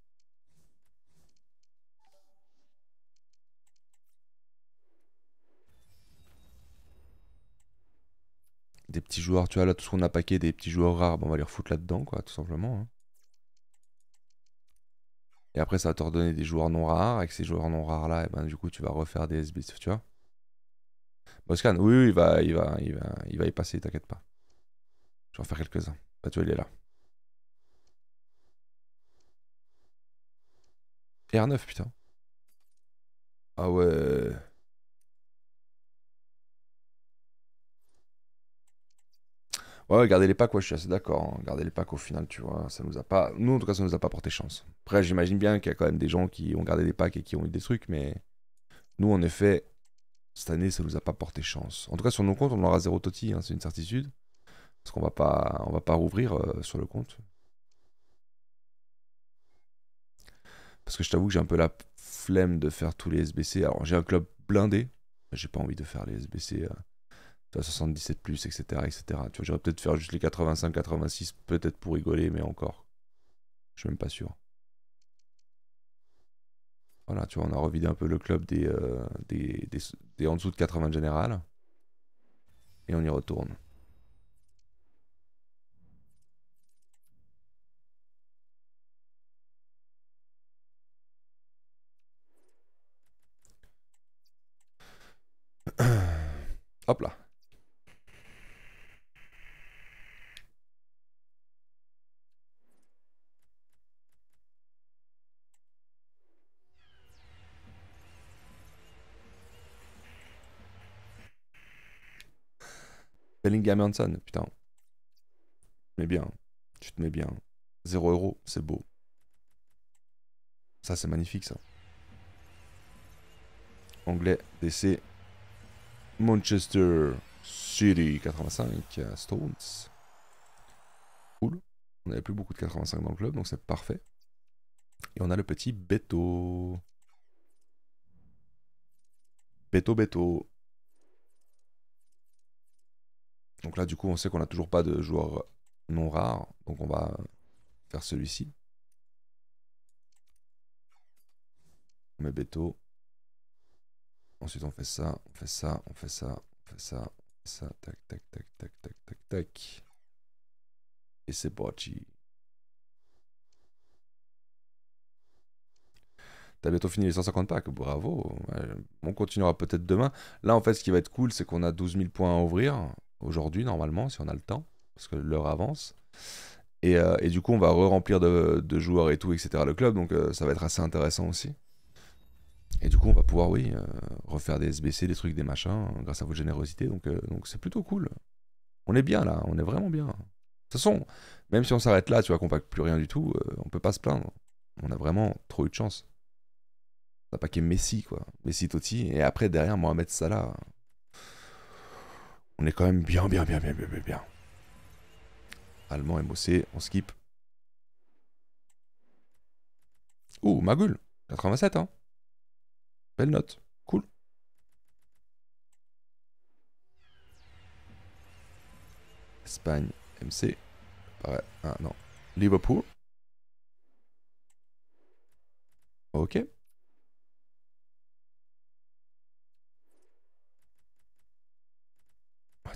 des petits joueurs, tu vois, là, tout ce qu'on a paqué, des petits joueurs rares, bon on va les refoutre là-dedans, quoi, tout simplement. Hein. Et après, ça va te redonner des joueurs non rares. Avec ces joueurs non rares là, et ben, du coup, tu vas refaire des SB, tu vois. Boscan, oui, oui, il va, il va, il va, il va y passer, t'inquiète pas. Je vais en faire quelques-uns. Bah, tu vois, il est là. R9, putain. Ah ouais. Ouais, garder les packs, je suis assez d'accord. Hein. Garder les packs au final, tu vois. Ça nous a pas. Nous, en tout cas, ça nous a pas porté chance. Après, j'imagine bien qu'il y a quand même des gens qui ont gardé des packs et qui ont eu des trucs, mais nous, en effet, cette année, ça nous a pas porté chance. En tout cas, sur nos comptes, on aura zéro toti, hein, c'est une certitude. Parce qu'on va pas, on va pas rouvrir euh, sur le compte. Parce que je t'avoue que j'ai un peu la flemme de faire tous les SBC. Alors, j'ai un club blindé. J'ai pas envie de faire les SBC. Euh, 77 plus, etc., etc. Tu vois, j'aurais peut-être faire juste les 85, 86, peut-être pour rigoler, mais encore, je suis même pas sûr. Voilà, tu vois, on a revidé un peu le club des, euh, des, en dessous de 80 général. Et on y retourne. [coughs] Hop là. Linga Gamerson, putain. Mais bien, tu te mets bien. 0 euros, c'est beau. Ça, c'est magnifique, ça. Anglais, DC. Manchester City, 85, euh, Stones. Cool. On n'avait plus beaucoup de 85 dans le club, donc c'est parfait. Et on a le petit Beto. Beto Beto. Donc là, du coup, on sait qu'on n'a toujours pas de joueur non rare. Donc on va faire celui-ci. On met Beto. Ensuite, on fait ça, on fait ça, on fait ça, on fait ça, on ça. Tac, tac, tac, tac, tac, tac, tac. Et c'est parti. T'as bientôt fini les 150 packs, bravo. On continuera peut-être demain. Là, en fait, ce qui va être cool, c'est qu'on a 12 000 points à ouvrir aujourd'hui, normalement, si on a le temps, parce que l'heure avance. Et, euh, du coup, on va re-remplir de, joueurs et tout, etc. le club, donc euh, ça va être assez intéressant aussi. Et du coup, on va pouvoir, oui, euh, refaire des SBC, des trucs, des machins, grâce à votre générosité, donc donc c'est plutôt cool. On est bien là, on est vraiment bien. De toute façon, même si on s'arrête là, tu vois, qu'on va plus rien du tout, on peut pas se plaindre. On a vraiment trop eu de chance. On a paqué Messi, quoi. Messi, Totti, et après, derrière, Mohamed Salah. On est quand même bien, bien, bien, bien, bien, bien, bien. Allemand, MOC, on skip. Ouh, Magul, 87, hein. Belle note, cool. Espagne, MC. Pareil. Ah non, Liverpool. Ok.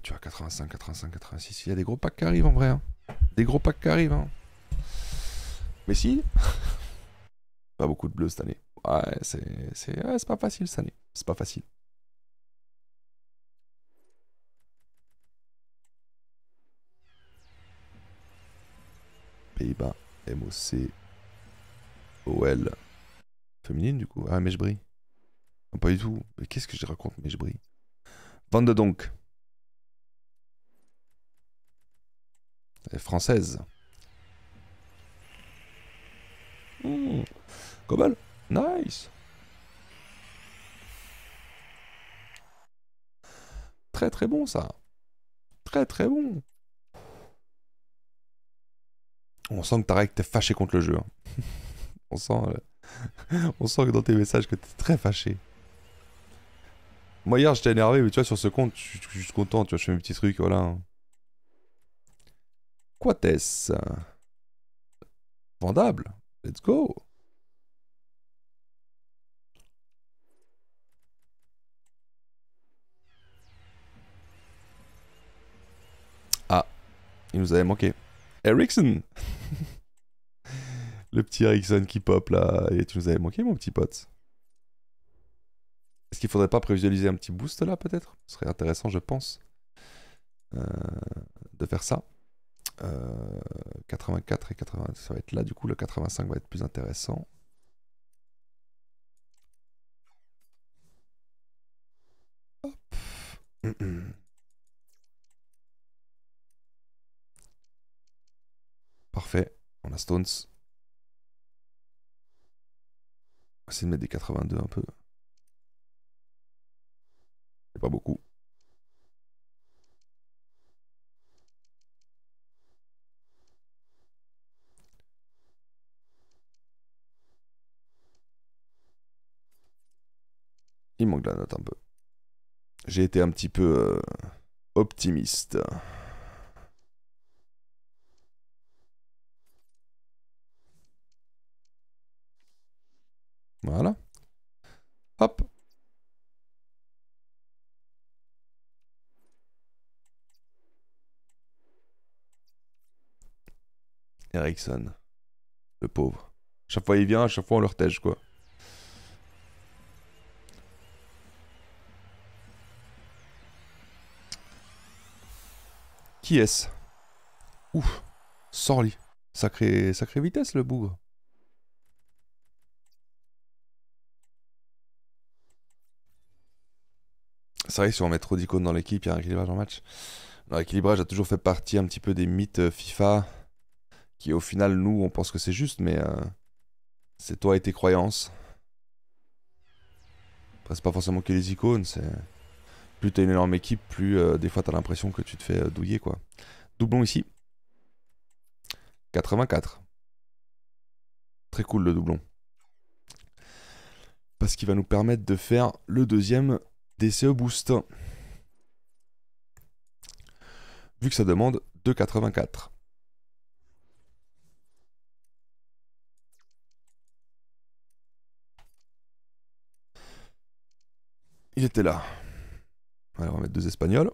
tu vois, 85, 85, 86. Il y a des gros packs qui arrivent en vrai. Hein. Des gros packs qui arrivent. Hein. Mais si [laughs] Pas beaucoup de bleus cette année. Ouais, c'est c'est pas facile cette année. C'est pas facile. Pays-Bas, MOC, OL. Féminine du coup Ah, mais je brille. pas du tout. Mais qu'est-ce que je raconte, mais je brille donc. française. Mmh. Nice Très très bon ça Très très bon On sent que que t'es fâché contre le jeu. Hein. [laughs] on, sent, euh, [laughs] on sent que dans tes messages que t'es très fâché. Moi hier j'étais énervé mais tu vois sur ce compte je suis content, tu vois, je fais mes petits trucs, voilà. Hein. Torquates. Vendable. Let's go. Ah, il nous avait manqué. Ericsson [laughs] Le petit Ericsson qui pop là. Et tu nous avais manqué, mon petit pote. Est-ce qu'il faudrait pas prévisualiser un petit boost là, peut-être Ce serait intéressant, je pense, euh, de faire ça. 84 euh, et 80, ça va être là du coup, le 85 va être plus intéressant. Hop. [clears throat] Parfait, on a Stones. On va essayer de mettre des 82 un peu. C'est pas beaucoup. Il manque la note un peu. J'ai été un petit peu euh, optimiste. Voilà. Hop. Ericsson. Le pauvre. Chaque fois il vient, à chaque fois on le retège, quoi. Qui est-ce Ouf, Sorli. Sacré, sacré vitesse le bougre. C'est vrai que si on met trop d'icônes dans l'équipe, il y a un équilibrage en match. L'équilibrage a toujours fait partie un petit peu des mythes euh, FIFA, qui au final, nous, on pense que c'est juste, mais euh, c'est toi et tes croyances. Après, c'est pas forcément que les icônes, c'est plus t'as une énorme équipe, plus euh, des fois t'as l'impression que tu te fais euh, douiller quoi. Doublon ici. 84. Très cool le doublon. Parce qu'il va nous permettre de faire le deuxième DCE boost. Vu que ça demande 2,84. Il était là on va mettre deux Espagnols.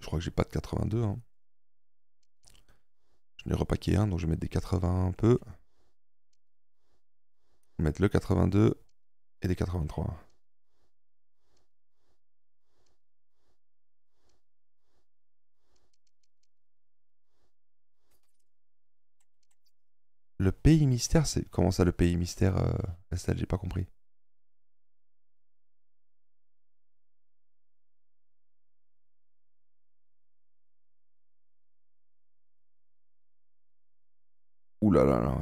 Je crois que j'ai pas de 82. Je n'ai repaqué un, donc je vais mettre des 80 un peu. mettre le 82 et des 83. Le pays mystère, c'est comment ça le pays mystère euh, J'ai pas compris.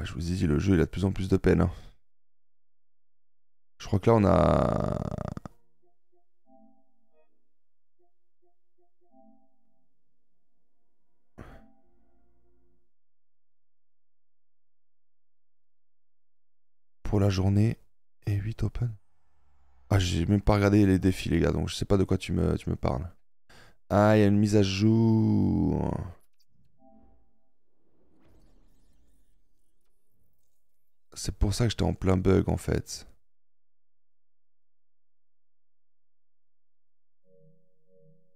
je vous dit, le jeu il a de plus en plus de peine. Hein. Je crois que là on a... Pour la journée et 8 open. Ah j'ai même pas regardé les défis les gars, donc je sais pas de quoi tu me, tu me parles. Ah il y a une mise à jour. C'est pour ça que j'étais en plein bug en fait.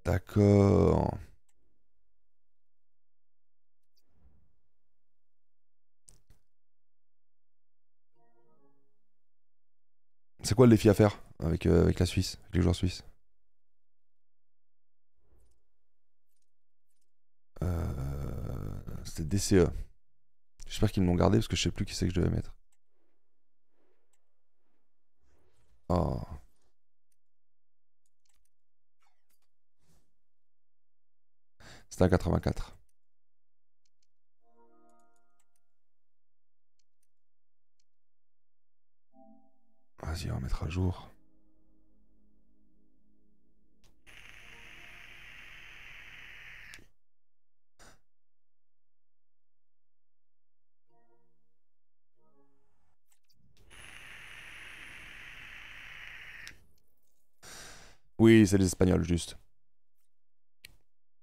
D'accord. C'est quoi le défi à faire avec, euh, avec la Suisse, avec les joueurs suisses euh, C'était DCE. J'espère qu'ils m'ont gardé parce que je sais plus qui c'est que je devais mettre. Oh. Ah. C'était un 84. Vas-y, on va mettre à jour. Oui, c'est les Espagnols, juste.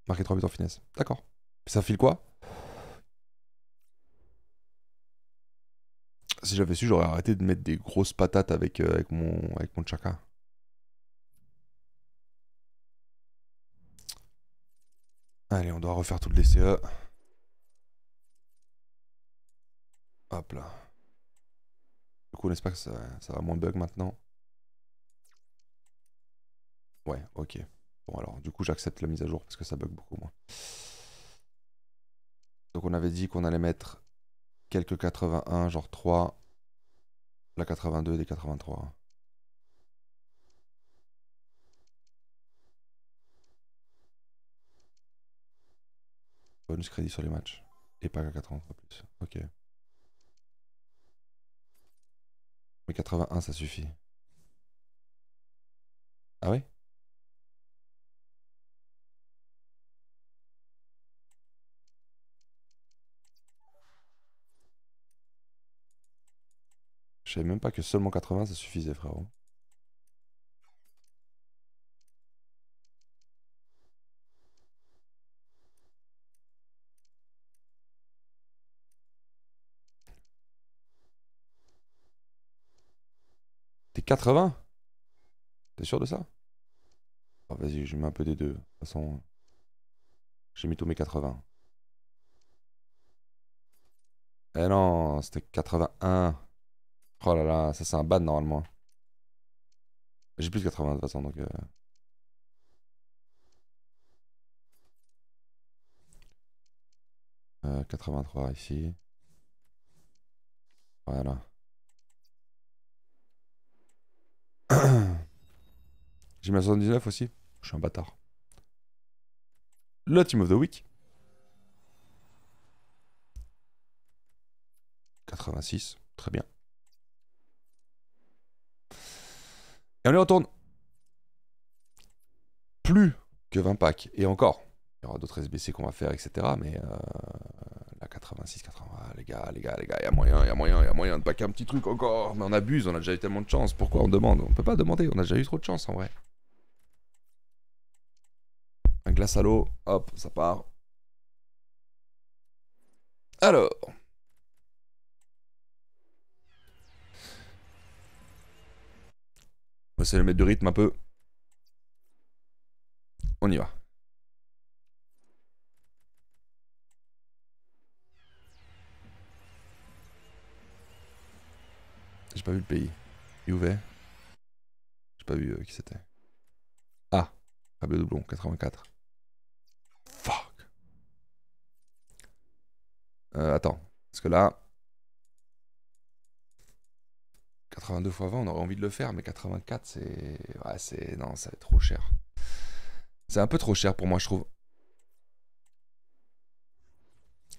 Marquer 3 buts en finesse. D'accord. Ça file quoi Si j'avais su, j'aurais arrêté de mettre des grosses patates avec, euh, avec, mon, avec mon chaka. Allez, on doit refaire tout le DCE. Hop là. Du coup, on espère que ça va moins bug maintenant. Ouais, ok. Bon, alors, du coup, j'accepte la mise à jour parce que ça bug beaucoup moins. Donc, on avait dit qu'on allait mettre quelques 81, genre 3, la 82 et des 83. Bonus crédit sur les matchs. Et pas qu'à 83 plus. Ok. Mais 81, ça suffit. Ah ouais Je savais même pas que seulement 80 ça suffisait, frérot. T'es 80 T'es sûr de ça ah, Vas-y, je mets un peu des deux. De toute façon, j'ai mis tous mes 80. Eh non, c'était 81. Oh là là, ça c'est un bad normalement. J'ai plus de 80 de donc... Euh... Euh, 83 ici. Voilà. [clears throat] J'ai mis 79 aussi. Je suis un bâtard. Le Team of the Week. 86. Très bien. Et on y retourne. Plus que 20 packs. Et encore, il y aura d'autres SBC qu'on va faire, etc. Mais euh, la 86, 80, les gars, les gars, les gars, il y a moyen, il y a moyen, il y a moyen de packer un petit truc encore. Mais on abuse, on a déjà eu tellement de chance. Pourquoi on demande On peut pas demander, on a déjà eu trop de chance en vrai. Un glace à l'eau, hop, ça part. Alors. va bah, essayer de mettre de rythme un peu. On y va. J'ai pas vu le pays. Juve. J'ai pas vu euh, qui c'était. Ah, Fabio Doublon, 84. Fuck. Euh, attends, parce que là, 82 x 20, on aurait envie de le faire, mais 84, c'est. Ouais, c'est. Non, ça va être trop cher. C'est un peu trop cher pour moi, je trouve.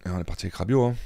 Et on est parti avec Rabio, hein.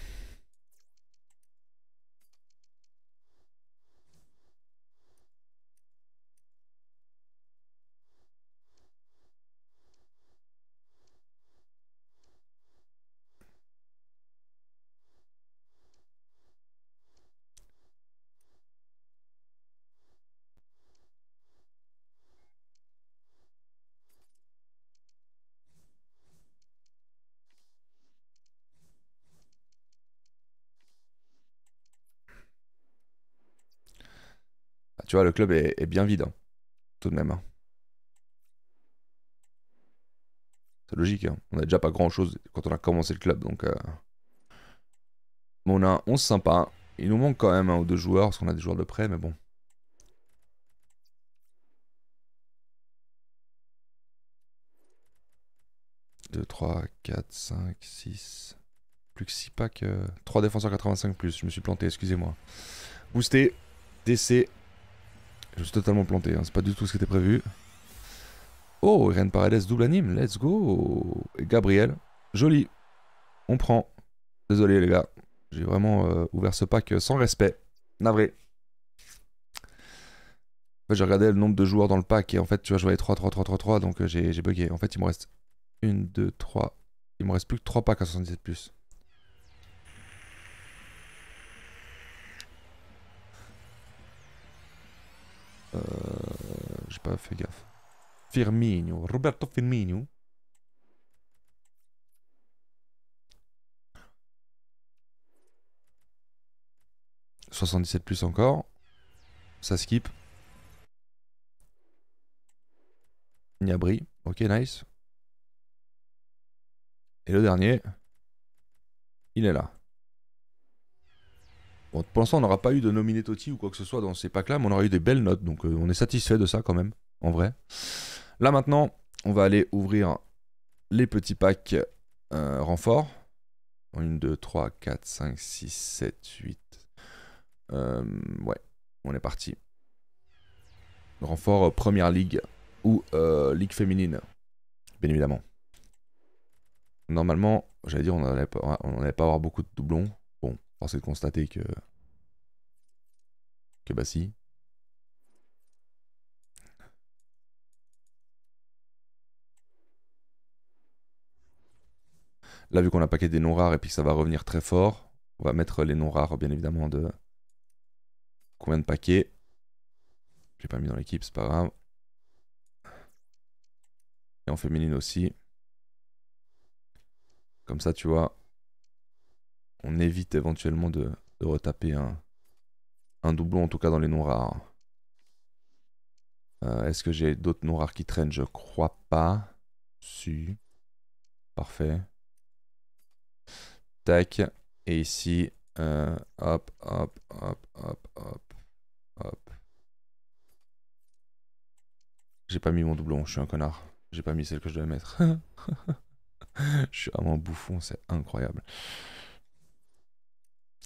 tu vois, le club est, bien vide, hein, tout de même. Hein. C'est logique, hein. on n'a déjà pas grand-chose quand on a commencé le club, donc... Euh. on a un 11 sympa. Il nous manque quand même un ou deux joueurs, parce qu'on a des joueurs de près, mais bon. 2, 3, 4, 5, 6... Plus que 6 packs... 3 euh, défenseurs 85+, plus. je me suis planté, excusez-moi. Boosté, DC, je suis totalement planté, hein. c'est pas du tout ce qui était prévu. Oh, Irene Parades double anime, let's go Et Gabriel, joli. On prend. Désolé les gars, j'ai vraiment euh, ouvert ce pack sans respect. Navré. En fait, j'ai regardé le nombre de joueurs dans le pack et en fait, tu vois, je voyais 3, 3, 3, 3, 3, donc euh, j'ai bugué. En fait, il me reste 1, 2, 3. Il me reste plus que 3 packs à 77+. Euh, j'ai pas fait gaffe. Firmino, Roberto Firmino. « 77 plus encore. Ça skip. Niabri. Ok, nice. Et le dernier. Il est là. Bon, pour l'instant, on n'aura pas eu de nominé Totti ou quoi que ce soit dans ces packs-là, mais on aura eu des belles notes, donc euh, on est satisfait de ça quand même, en vrai. Là maintenant, on va aller ouvrir les petits packs euh, renforts. 1, 2, 3, 4, 5, 6, 7, 8. ouais, on est parti. Renfort euh, Première Ligue ou Ligue féminine, bien évidemment. Normalement, j'allais dire, on n'allait pas avoir beaucoup de doublons force de constater que. que bah si. Là, vu qu'on a paquet des noms rares et puis que ça va revenir très fort, on va mettre les noms rares, bien évidemment, de combien de paquets. J'ai pas mis dans l'équipe, c'est pas grave. Et en féminine aussi. Comme ça, tu vois, on évite éventuellement de, retaper un, doublon, en tout cas dans les noms rares. Euh, est-ce que j'ai d'autres noms rares qui traînent Je crois pas. Si. Parfait. Tac. Et ici, euh, hop, hop, hop, hop, hop, hop. J'ai pas mis mon doublon, je suis un connard. J'ai pas mis celle que je devais mettre. [laughs] je suis vraiment bouffon, c'est incroyable.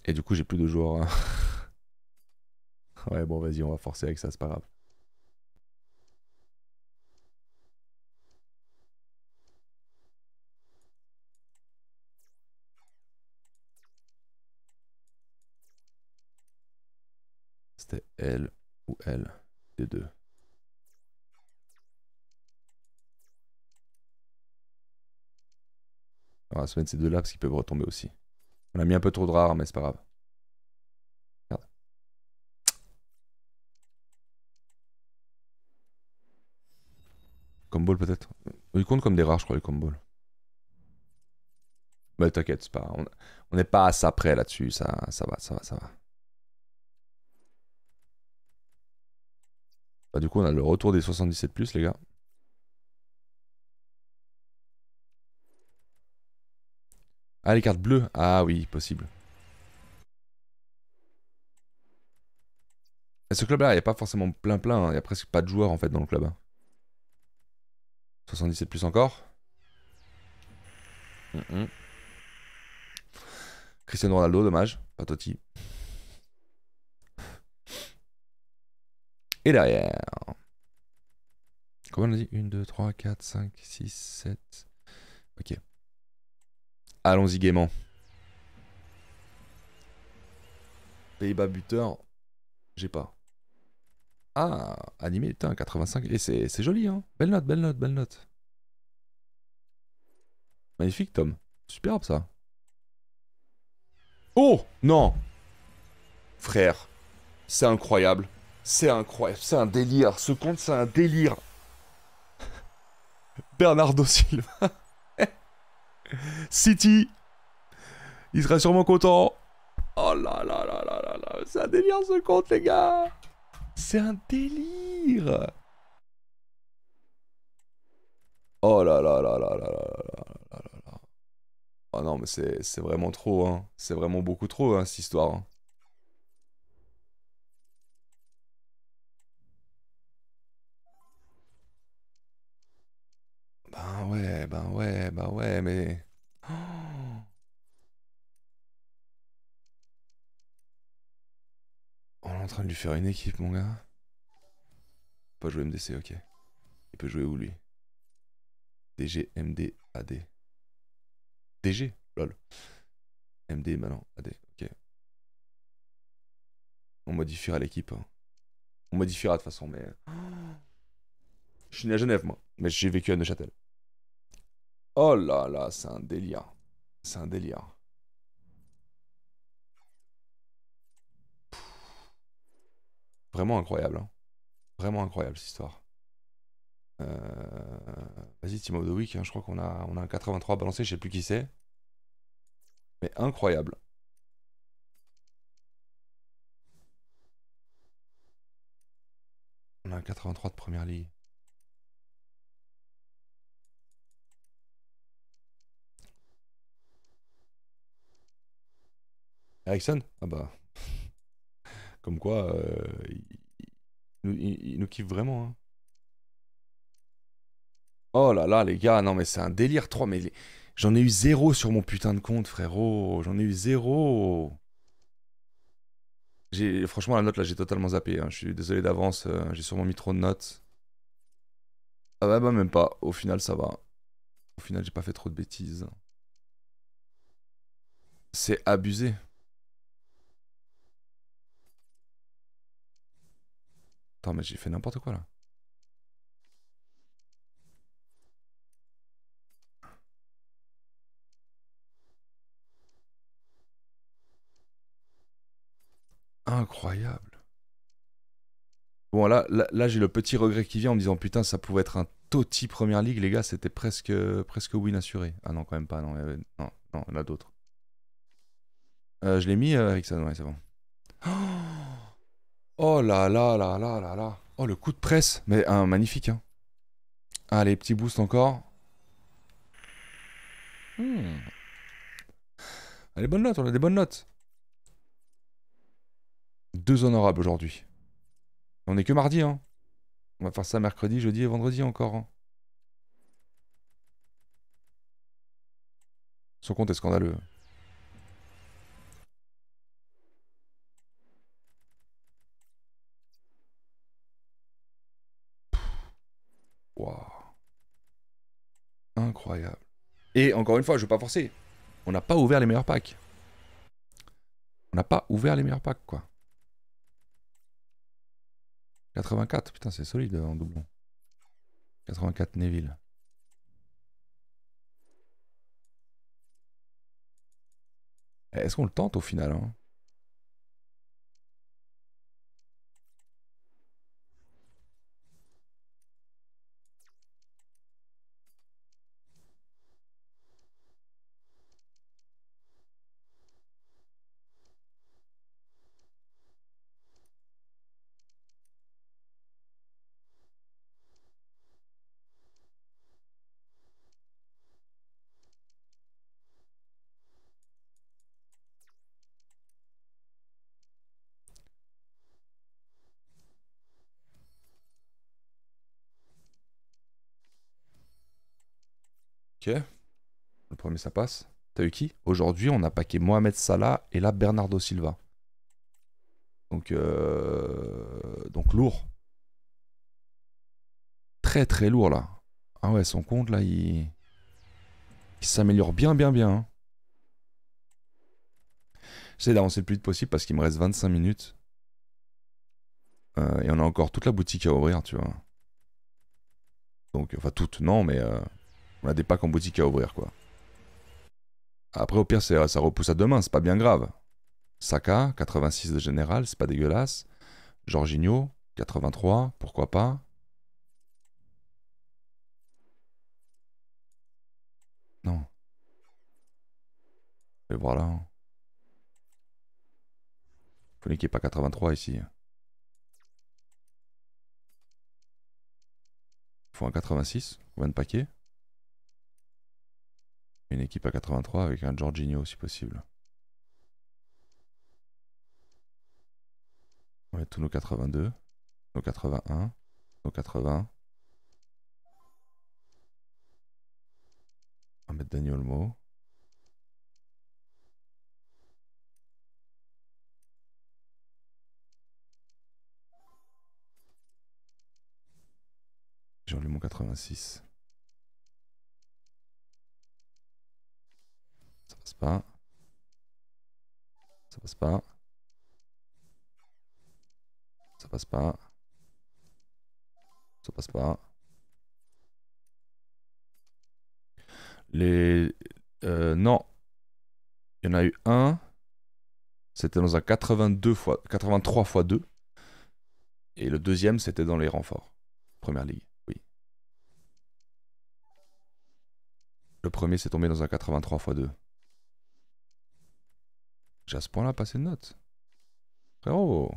Et du coup, j'ai plus de joueurs. Hein. [laughs] ouais, bon, vas-y, on va forcer avec ça, c'est pas grave. C'était L ou L des deux. On va se mettre ces deux-là parce qu'ils peuvent retomber aussi. On a mis un peu trop de rares, mais c'est pas grave. Merde. Combo peut-être. Il compte comme des rares, je crois, les combo. Mais t'inquiète, pas. On n'est pas à ça près là-dessus. Ça, ça va, ça va, ça va. Bah, du coup, on a le retour des 77 les gars. Ah, les cartes bleues Ah oui, possible. Et ce club-là, il n'y a pas forcément plein plein. Hein. Il n'y a presque pas de joueurs en fait dans le club. 77 hein. plus encore. Mm Cristiano Ronaldo, dommage. Pas Totti. Et derrière. Combien on a dit 1, 2, 3, 4, 5, 6, 7. Ok. Allons-y gaiement. Pays-Bas buteur, j'ai pas. Ah, animé, putain, 85. Et c'est joli, hein. Belle note, belle note, belle note. Magnifique, Tom. Superbe, ça. Oh Non Frère, c'est incroyable. C'est incroyable. C'est un délire. Ce compte, c'est un délire. [laughs] Bernardo Silva. City. Il sera sûrement content. Oh là là là là là là. C'est un délire ce compte, les gars. C'est un délire. Oh là là là là là là là là là là. Oh non, mais c'est vraiment trop, hein. C'est vraiment beaucoup trop, hein, cette histoire. ouais, ben ouais, bah ouais, mais... [gasps] On est en train de lui faire une équipe, mon gars. Pas jouer MDC, ok. Il peut jouer où, lui DG, MD, AD. DG, lol. MD, maintenant, AD, ok. On modifiera l'équipe. Hein. On modifiera de toute façon, mais... [gasps] Je suis né à Genève, moi. Mais j'ai vécu à Neuchâtel. Oh là là, c'est un délire. C'est un délire. Vraiment incroyable. Hein. Vraiment incroyable cette histoire. Euh, vas-y, Team of the Week, hein, je crois qu'on a, on a un 83 balancé, je sais plus qui c'est. Mais incroyable. On a un 83 de première ligue. Ericsson Ah bah. Comme quoi, euh, il, nous kiffe vraiment. Hein. Oh là là, les gars, non mais c'est un délire 3. Mais j'en ai eu zéro sur mon putain de compte, frérot. J'en ai eu zéro. J'ai, franchement, la note là, j'ai totalement zappé. Hein. Je suis désolé d'avance, euh, j'ai sûrement mis trop de notes. Ah bah, bah, même pas. Au final, ça va. Au final, j'ai pas fait trop de bêtises. C'est abusé. Attends, mais j'ai fait n'importe quoi là. Incroyable. Bon, là, là, j'ai le petit regret qui vient en me disant putain, ça pouvait être un Toti première ligue, les gars, c'était presque, presque win assuré. Ah non, quand même pas, non, il y en a d'autres. Euh, je l'ai mis, avec euh, ça, ouais, c'est bon. Oh Oh là là là là là là. Oh le coup de presse. Mais un magnifique. Hein. Allez, ah, petit boost encore. Hmm. Allez, bonne note, on a des bonnes notes. Deux honorables aujourd'hui. On n'est que mardi, hein. On va faire ça mercredi, jeudi et vendredi encore. Hein. Son compte est scandaleux. incroyable. Et encore une fois, je ne veux pas forcer. On n'a pas ouvert les meilleurs packs. On n'a pas ouvert les meilleurs packs, quoi. 84, putain, c'est solide en doublon. 84 Neville. Eh, est-ce qu'on le tente au final hein Ok. Le premier, ça passe. T'as eu qui Aujourd'hui, on a paqué Mohamed Salah et là, Bernardo Silva. Donc, euh, Donc lourd. Très, très lourd, là. Ah ouais, son compte, là, il, s'améliore bien, bien, bien. Hein. J'essaie d'avancer le plus vite possible parce qu'il me reste 25 minutes. Euh, et on a encore toute la boutique à ouvrir, tu vois. Donc, enfin, toute, non, mais... Euh, on a des packs en boutique à ouvrir, quoi. Après, au pire, ça repousse à demain, c'est pas bien grave. Saka, 86 de général, c'est pas dégueulasse. Jorginho, 83, pourquoi pas. Non. Et voilà. Faut qu'il pas 83 ici. Il faut un 86, 20 un paquets une équipe à 83 avec un Jorginho si possible. On mettre tous nos 82, nos 81, nos 80. On va mettre Daniel Mo. J'enlève mon 86. passe pas. Ça passe pas. Ça passe pas. Ça passe pas. Les. Euh, non. Il y en a eu un. C'était dans un 82 fois, 83 x 2. Et le deuxième, c'était dans les renforts. Première ligue, oui. Le premier, s'est tombé dans un 83 x 2. J'ai à ce point-là passé de notes. Frérot.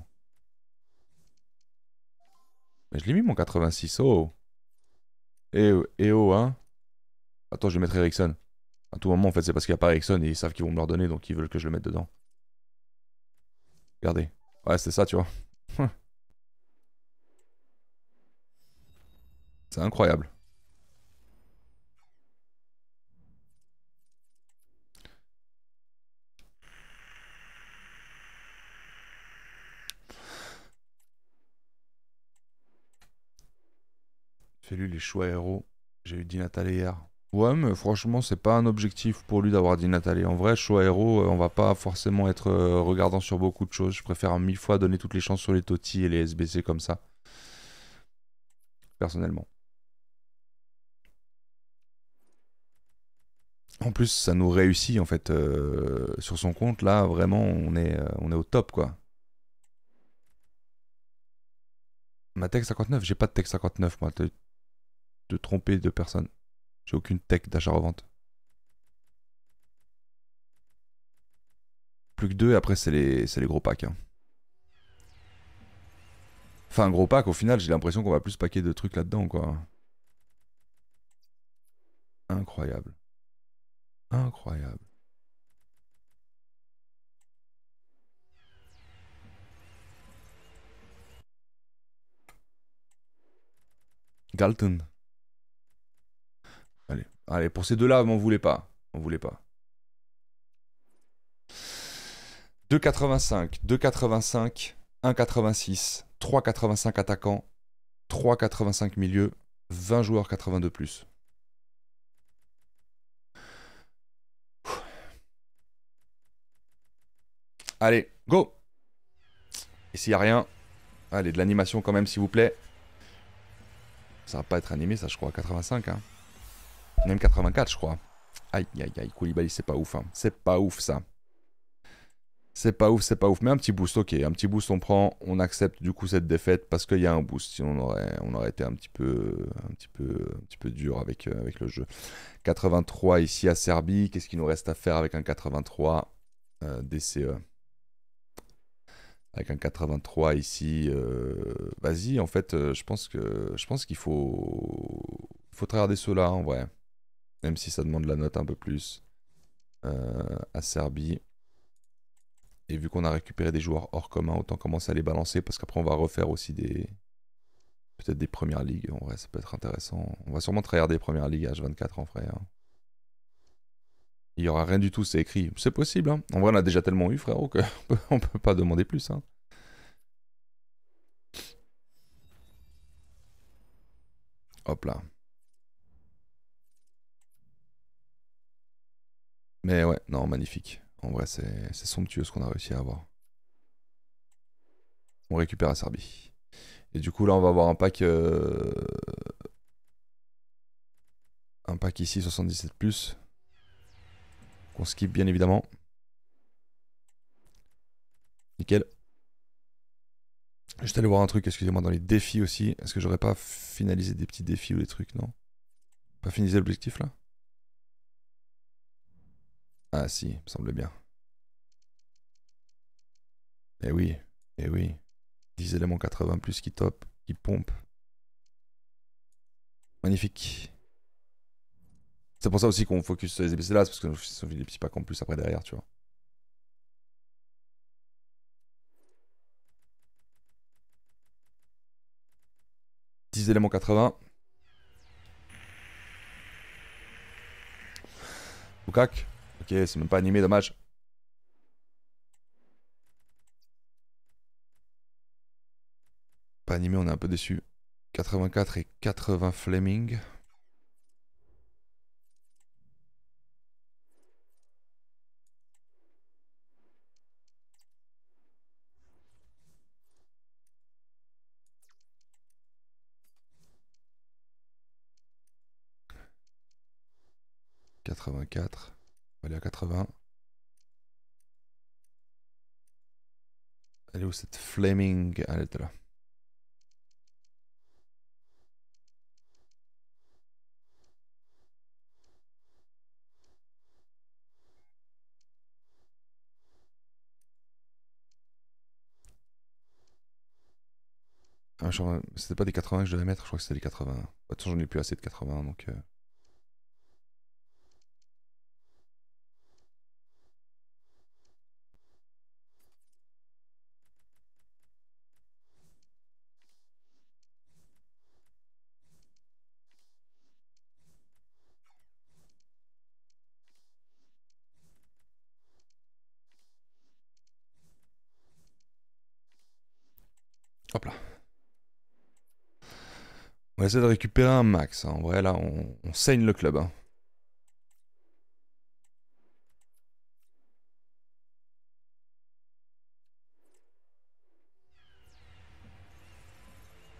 Mais je l'ai mis mon 86, oh. et eh, eh, oh, hein. Attends, je vais mettre Ericsson. À tout moment, en fait, c'est parce qu'il n'y a pas Ericsson et ils savent qu'ils vont me leur donner, donc ils veulent que je le mette dedans. Regardez. Ouais, c'est ça, tu vois. [laughs] c'est incroyable. lui les choix héros. J'ai eu dit hier. Ouais, mais franchement, c'est pas un objectif pour lui d'avoir dit En vrai, choix héros, euh, on va pas forcément être euh, regardant sur beaucoup de choses. Je préfère mille fois donner toutes les chances sur les toti et les SBC comme ça. Personnellement. En plus, ça nous réussit en fait euh, sur son compte. Là, vraiment, on est, on est au top quoi. Ma Tech 59, j'ai pas de Tech 59 moi de tromper de personne. J'ai aucune tech d'achat-revente. Plus que deux après c'est les, les gros packs. Hein. Enfin, gros pack, au final, j'ai l'impression qu'on va plus paquer de trucs là-dedans, quoi. Incroyable. Incroyable. Galton. Allez, pour ces deux-là, on voulait pas. On voulait pas. 2,85, 2,85, 1,86, 3,85 attaquants. 3,85 milieux. 20 joueurs 82 plus. Allez, go Et s'il n'y a rien, allez, de l'animation quand même, s'il vous plaît. Ça va pas être animé, ça, je crois, 85, hein. Même 84, je crois. Aïe, aïe, aïe. Koulibaly, c'est pas ouf. Hein. C'est pas ouf, ça. C'est pas ouf, c'est pas ouf. Mais un petit boost, ok. Un petit boost, on prend. On accepte du coup cette défaite parce qu'il y a un boost. Sinon, on aurait, on aurait été un petit peu, un petit peu, un petit peu dur avec, euh, avec le jeu. 83 ici à Serbie. Qu'est-ce qu'il nous reste à faire avec un 83 euh, DCE avec un 83 ici, euh, vas-y, en fait, je pense que je pense qu'il faut, faut regarder cela en vrai. Même si ça demande la note un peu plus euh, à Serbie. Et vu qu'on a récupéré des joueurs hors commun, autant commencer à les balancer parce qu'après on va refaire aussi des. Peut-être des premières ligues, en vrai, ça peut être intéressant. On va sûrement trahir des premières ligues H24 en frère. Hein. Il n'y aura rien du tout, c'est écrit. C'est possible, hein. En vrai, on a déjà tellement eu, frérot, qu'on [laughs] peut, peut pas demander plus, hein. Hop là. Mais ouais, non, magnifique. En vrai, c'est somptueux ce qu'on a réussi à avoir. On récupère à Serbie. Et du coup, là, on va avoir un pack. Euh, un pack ici, 77 plus. Qu'on skip, bien évidemment. Nickel. Juste aller voir un truc, excusez-moi, dans les défis aussi. Est-ce que j'aurais pas finalisé des petits défis ou des trucs, non Pas finalisé l'objectif là ah si, me semble bien. Eh oui, eh oui. 10 éléments 80 plus qui top, qui pompe. Magnifique. C'est pour ça aussi qu'on focus sur les épicés là, parce que ça fait des petits packs en plus après derrière, tu vois. 10 éléments 80. Bukak. Ok, c'est même pas animé, dommage. Pas animé, on est un peu déçu. 84 et 80 Fleming. 84. Allez aller à 80. Elle est où cette flaming Elle là. Ah, c'était pas des 80 que je devais mettre, je crois que c'était des 80. De toute façon, j'en ai plus assez de 80, donc... Euh, Hop là. On essaie de récupérer un max. Hein. En vrai, là, on, saigne le club. Hein.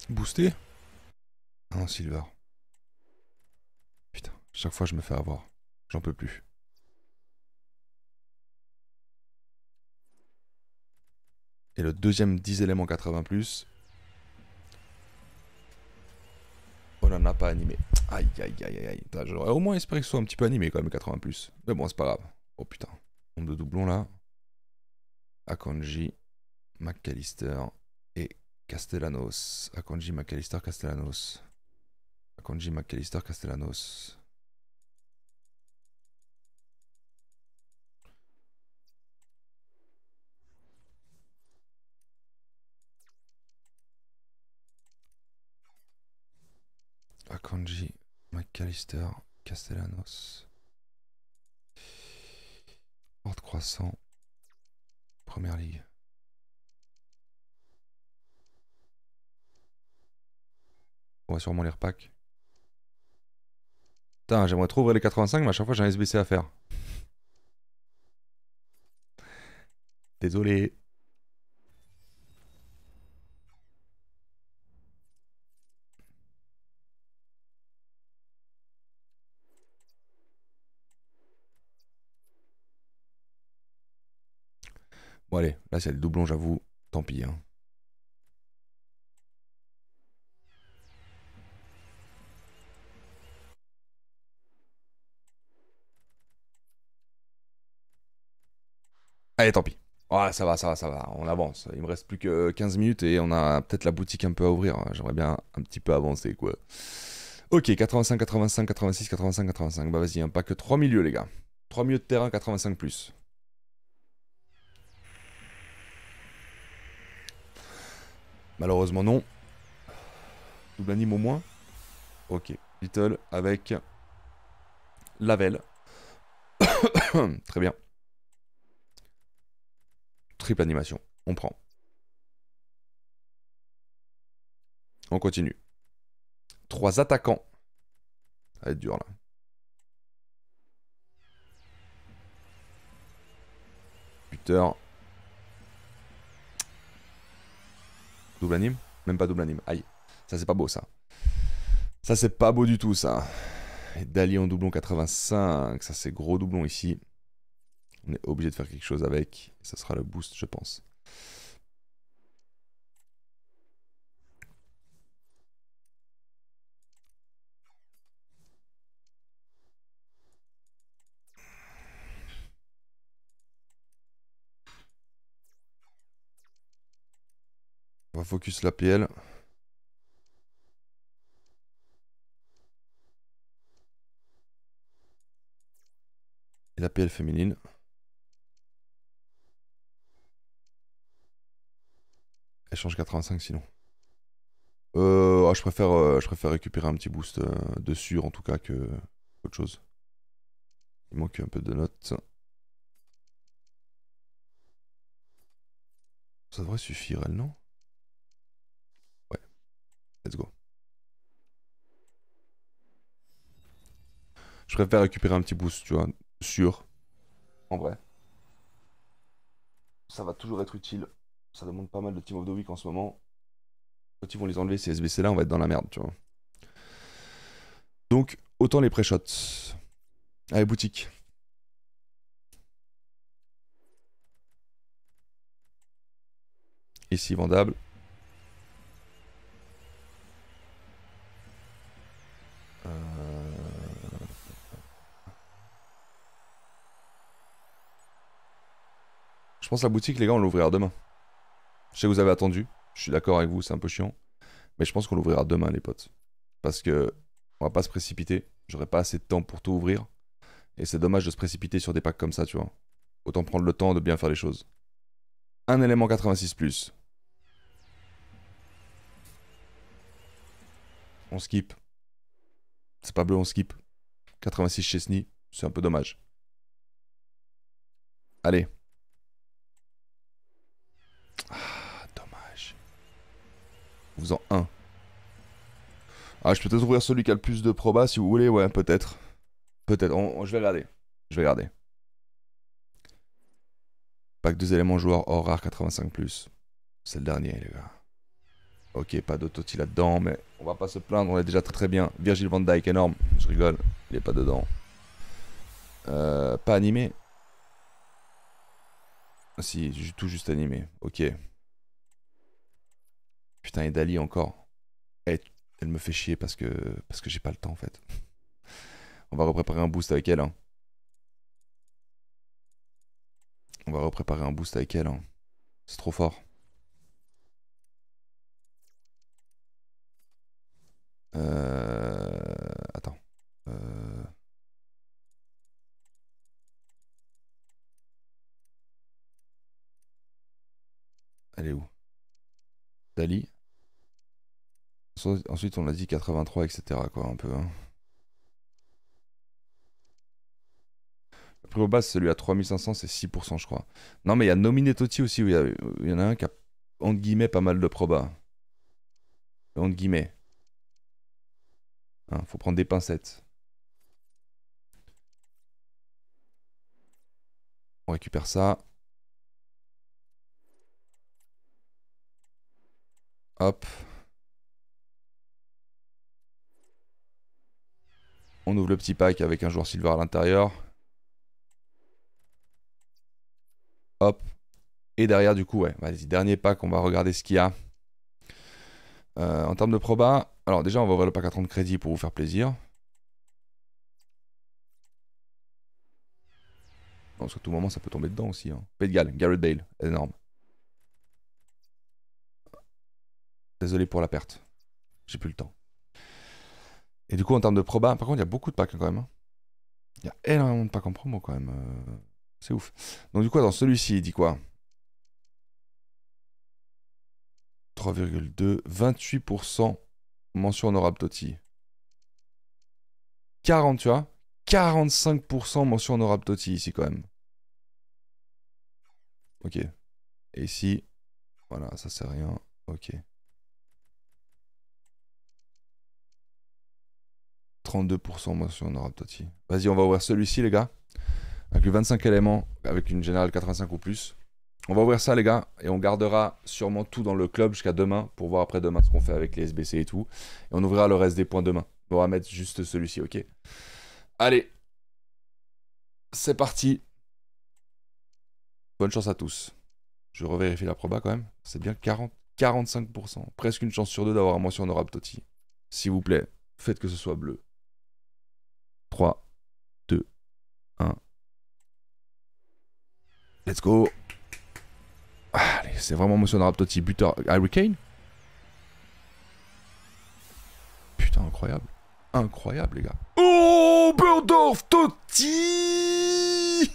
Booster Ah non, Silver. Putain, chaque fois je me fais avoir. J'en peux plus. Et le deuxième 10 éléments 80 plus. On n'en a pas animé. Aïe aïe aïe aïe. J'aurais au moins espéré que ce soit un petit peu animé quand même 80 plus. Mais bon, c'est pas grave. Oh putain. Nombre de doublons là. Akanji, McAllister et Castellanos. Akanji, McAllister, Castellanos. Akanji, McAllister, Castellanos. Kanji, McAllister, Castellanos. Horde croissant, première ligue. On va sûrement les repack. Putain, j'aimerais trop ouvrir les 85, mais à chaque fois j'ai un SBC à faire. Désolé. Bon, allez, là, c'est le doublon, j'avoue. Tant pis. Hein. Allez, tant pis. Voilà, oh, ça va, ça va, ça va. On avance. Il me reste plus que 15 minutes et on a peut-être la boutique un peu à ouvrir. Hein. J'aimerais bien un petit peu avancer, quoi. Ok, 85, 85, 86, 85, 85. Bah vas-y, hein. pas que 3 milieux, les gars. 3 milieux de terrain, 85 plus. Malheureusement non. Double anime au moins. Ok. Little avec Lavelle. [coughs] Très bien. Triple animation. On prend. On continue. Trois attaquants. Ça va être dur là. Buteur. Double anime Même pas double anime. Aïe. Ça, c'est pas beau, ça. Ça, c'est pas beau du tout, ça. Et Dali en doublon 85. Ça, c'est gros doublon ici. On est obligé de faire quelque chose avec. Ça sera le boost, je pense. Focus la PL Et la PL féminine. Elle change 85 sinon. Euh, ah, je, préfère, euh, je préfère récupérer un petit boost euh, de sûr en tout cas que autre chose. Il manque un peu de notes. Ça devrait suffire, elle, non Let's go. Je préfère récupérer un petit boost, tu vois, sûr. En vrai. Ça va toujours être utile. Ça demande pas mal de Team of the Week en ce moment. Quand ils vont les enlever, ces SBC-là, on va être dans la merde, tu vois. Donc, autant les pré-shots. Allez, boutique. Ici, vendable. pense la boutique, les gars, on l'ouvrira demain. Je sais que vous avez attendu. Je suis d'accord avec vous, c'est un peu chiant. Mais je pense qu'on l'ouvrira demain, les potes. Parce que on va pas se précipiter. J'aurai pas assez de temps pour tout ouvrir. Et c'est dommage de se précipiter sur des packs comme ça, tu vois. Autant prendre le temps de bien faire les choses. Un élément 86 plus. On skip. C'est pas bleu, on skip. 86 Chesney, c'est un peu dommage. Allez, Vous en un. Ah, je peux peut-être ouvrir celui qui a le plus de probas si vous voulez, ouais, peut-être. Peut-être, je vais regarder. Je vais regarder. Pack deux éléments joueurs hors rare 85+. C'est le dernier, les gars. Ok, pas d'autoti là-dedans, mais on va pas se plaindre, on est déjà très très bien. Virgil van Dyke, énorme. Je rigole, il est pas dedans. Euh, pas animé. Si, tout juste animé. Ok. Putain, et Dali encore. Eh, elle, me fait chier parce que, parce que j'ai pas le temps en fait. On va repréparer un boost avec elle. Hein. On va repréparer un boost avec elle. Hein. C'est trop fort. Euh... Attends. Euh... Elle est où Dali. Ensuite, on a dit 83, etc. Quoi, un peu. Hein. Le prix au bas, celui à 3500, c'est 6%, je crois. Non, mais il y a Nominé Totti aussi, où il y, en a un qui a, entre guillemets, pas mal de probas. Entre guillemets. Hein, faut prendre des pincettes. On récupère ça. Hop. On ouvre le petit pack avec un joueur silver à l'intérieur. Hop. Et derrière, du coup, ouais, vas-y, dernier pack, on va regarder ce qu'il y a. Euh, en termes de proba, alors déjà, on va ouvrir le pack à 30 crédits pour vous faire plaisir. Parce qu'à tout moment, ça peut tomber dedans aussi. Hein. Pays de Galles, Garrett Bale, énorme. Désolé pour la perte. J'ai plus le temps. Et du coup, en termes de proba, par contre, il y a beaucoup de packs quand même. Hein. Il y a énormément de packs en promo quand même. Euh, c'est ouf. Donc du coup, dans celui-ci, il dit quoi 3,2, 28% mention honorable Toti. 40, tu vois 45% mention honorable Toti ici quand même. Ok. Et ici, voilà, ça c'est rien. Ok. 32% moi sur Honorable Toti. Vas-y, on va ouvrir celui-ci, les gars. Avec 25 éléments, avec une générale 85 ou plus. On va ouvrir ça, les gars, et on gardera sûrement tout dans le club jusqu'à demain pour voir après demain ce qu'on fait avec les SBC et tout. Et on ouvrira le reste des points demain. On va mettre juste celui-ci, ok Allez, c'est parti. Bonne chance à tous. Je revérifie la proba quand même. C'est bien 40, 45%. Presque une chance sur deux d'avoir un mois sur Norab Totti. S'il vous plaît, faites que ce soit bleu. 3, 2, 1. Let's go. Allez, c'est vraiment motionnable, Totti, buteur Harry Kane Putain, incroyable. Incroyable, les gars. Oh, Burdorf Totti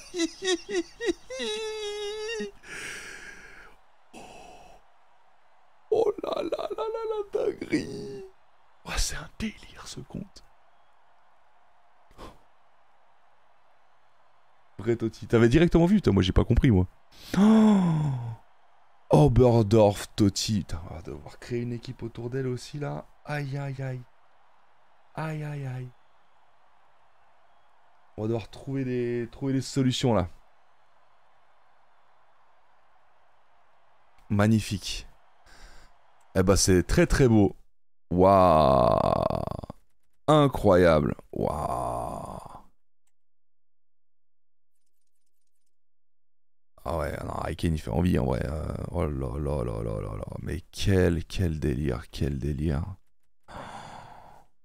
[laughs] Oh là là là là la dinguerie oh, C'est un délire ce compte. Tu T'avais directement vu, toi. Moi, j'ai pas compris, moi. Oh Oberdorf, Totti. on va devoir créer une équipe autour d'elle aussi, là. Aïe, aïe, aïe. Aïe, aïe, aïe. On va devoir trouver des, des solutions, là. Magnifique. Eh ben, c'est très, très beau. Waouh. Incroyable. Waouh. Ah ouais, ah non, Iken il fait envie en vrai. Euh, oh là là là là là Mais quel, quel délire, quel délire.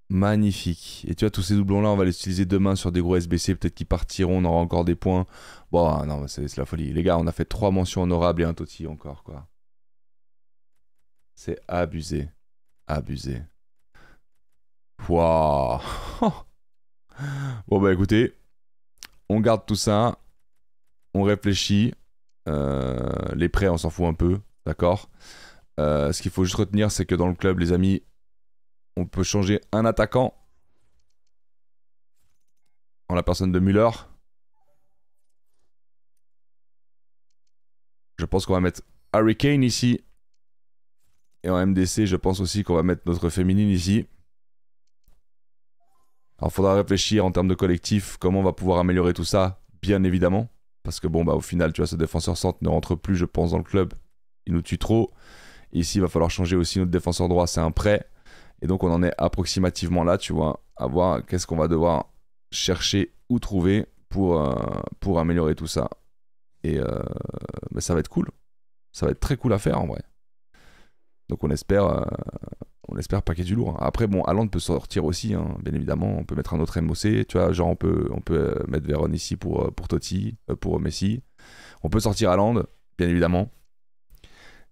magnifique. Et tu vois, tous ces doublons-là, on va les utiliser demain sur des gros SBC. Peut-être qu'ils partiront, on aura encore des points. Bon, ah non, c'est la folie. Les gars, on a fait trois mentions honorables et un toti encore, quoi. C'est abusé. Abusé. Waouh. [laughs] bon, bah écoutez, on garde tout ça. On réfléchit euh, les prêts, on s'en fout un peu, d'accord euh, Ce qu'il faut juste retenir, c'est que dans le club, les amis, on peut changer un attaquant en la personne de Müller. Je pense qu'on va mettre Harry Kane ici. Et en MDC, je pense aussi qu'on va mettre notre féminine ici. Alors, faudra réfléchir en termes de collectif, comment on va pouvoir améliorer tout ça, bien évidemment. Parce que bon, bah, au final, tu vois, ce défenseur centre ne rentre plus, je pense, dans le club. Il nous tue trop. ici, il va falloir changer aussi notre défenseur droit. C'est un prêt. Et donc, on en est approximativement là, tu vois, à voir qu'est-ce qu'on va devoir chercher ou trouver pour, euh, pour améliorer tout ça. Et euh, bah, ça va être cool. Ça va être très cool à faire en vrai. Donc, on espère. Euh, on espère pas y ait du lourd. Hein. Après, bon, Allende peut sortir aussi, hein. bien évidemment. On peut mettre un autre MOC, tu vois, genre on peut, on peut euh, mettre Véron ici pour, euh, pour Totti, euh, pour Messi. On peut sortir Allende, bien évidemment.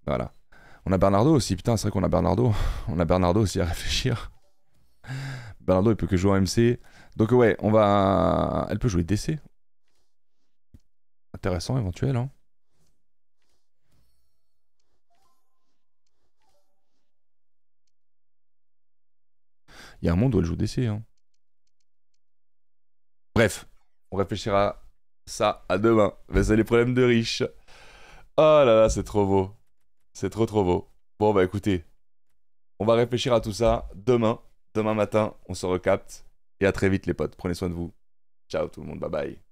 Voilà. On a Bernardo aussi, putain, c'est vrai qu'on a Bernardo. [laughs] On a Bernardo aussi à réfléchir. Bernardo, il peut que jouer en MC. Donc ouais, on va... Elle peut jouer DC. Intéressant éventuel, hein. Il y a un monde où elle joue hein. Bref, on réfléchira ça à demain. Mais c'est les problèmes de riches. Oh là là, c'est trop beau. C'est trop trop beau. Bon bah écoutez, on va réfléchir à tout ça demain. Demain matin, on se recapte. Et à très vite les potes. Prenez soin de vous. Ciao tout le monde. Bye bye.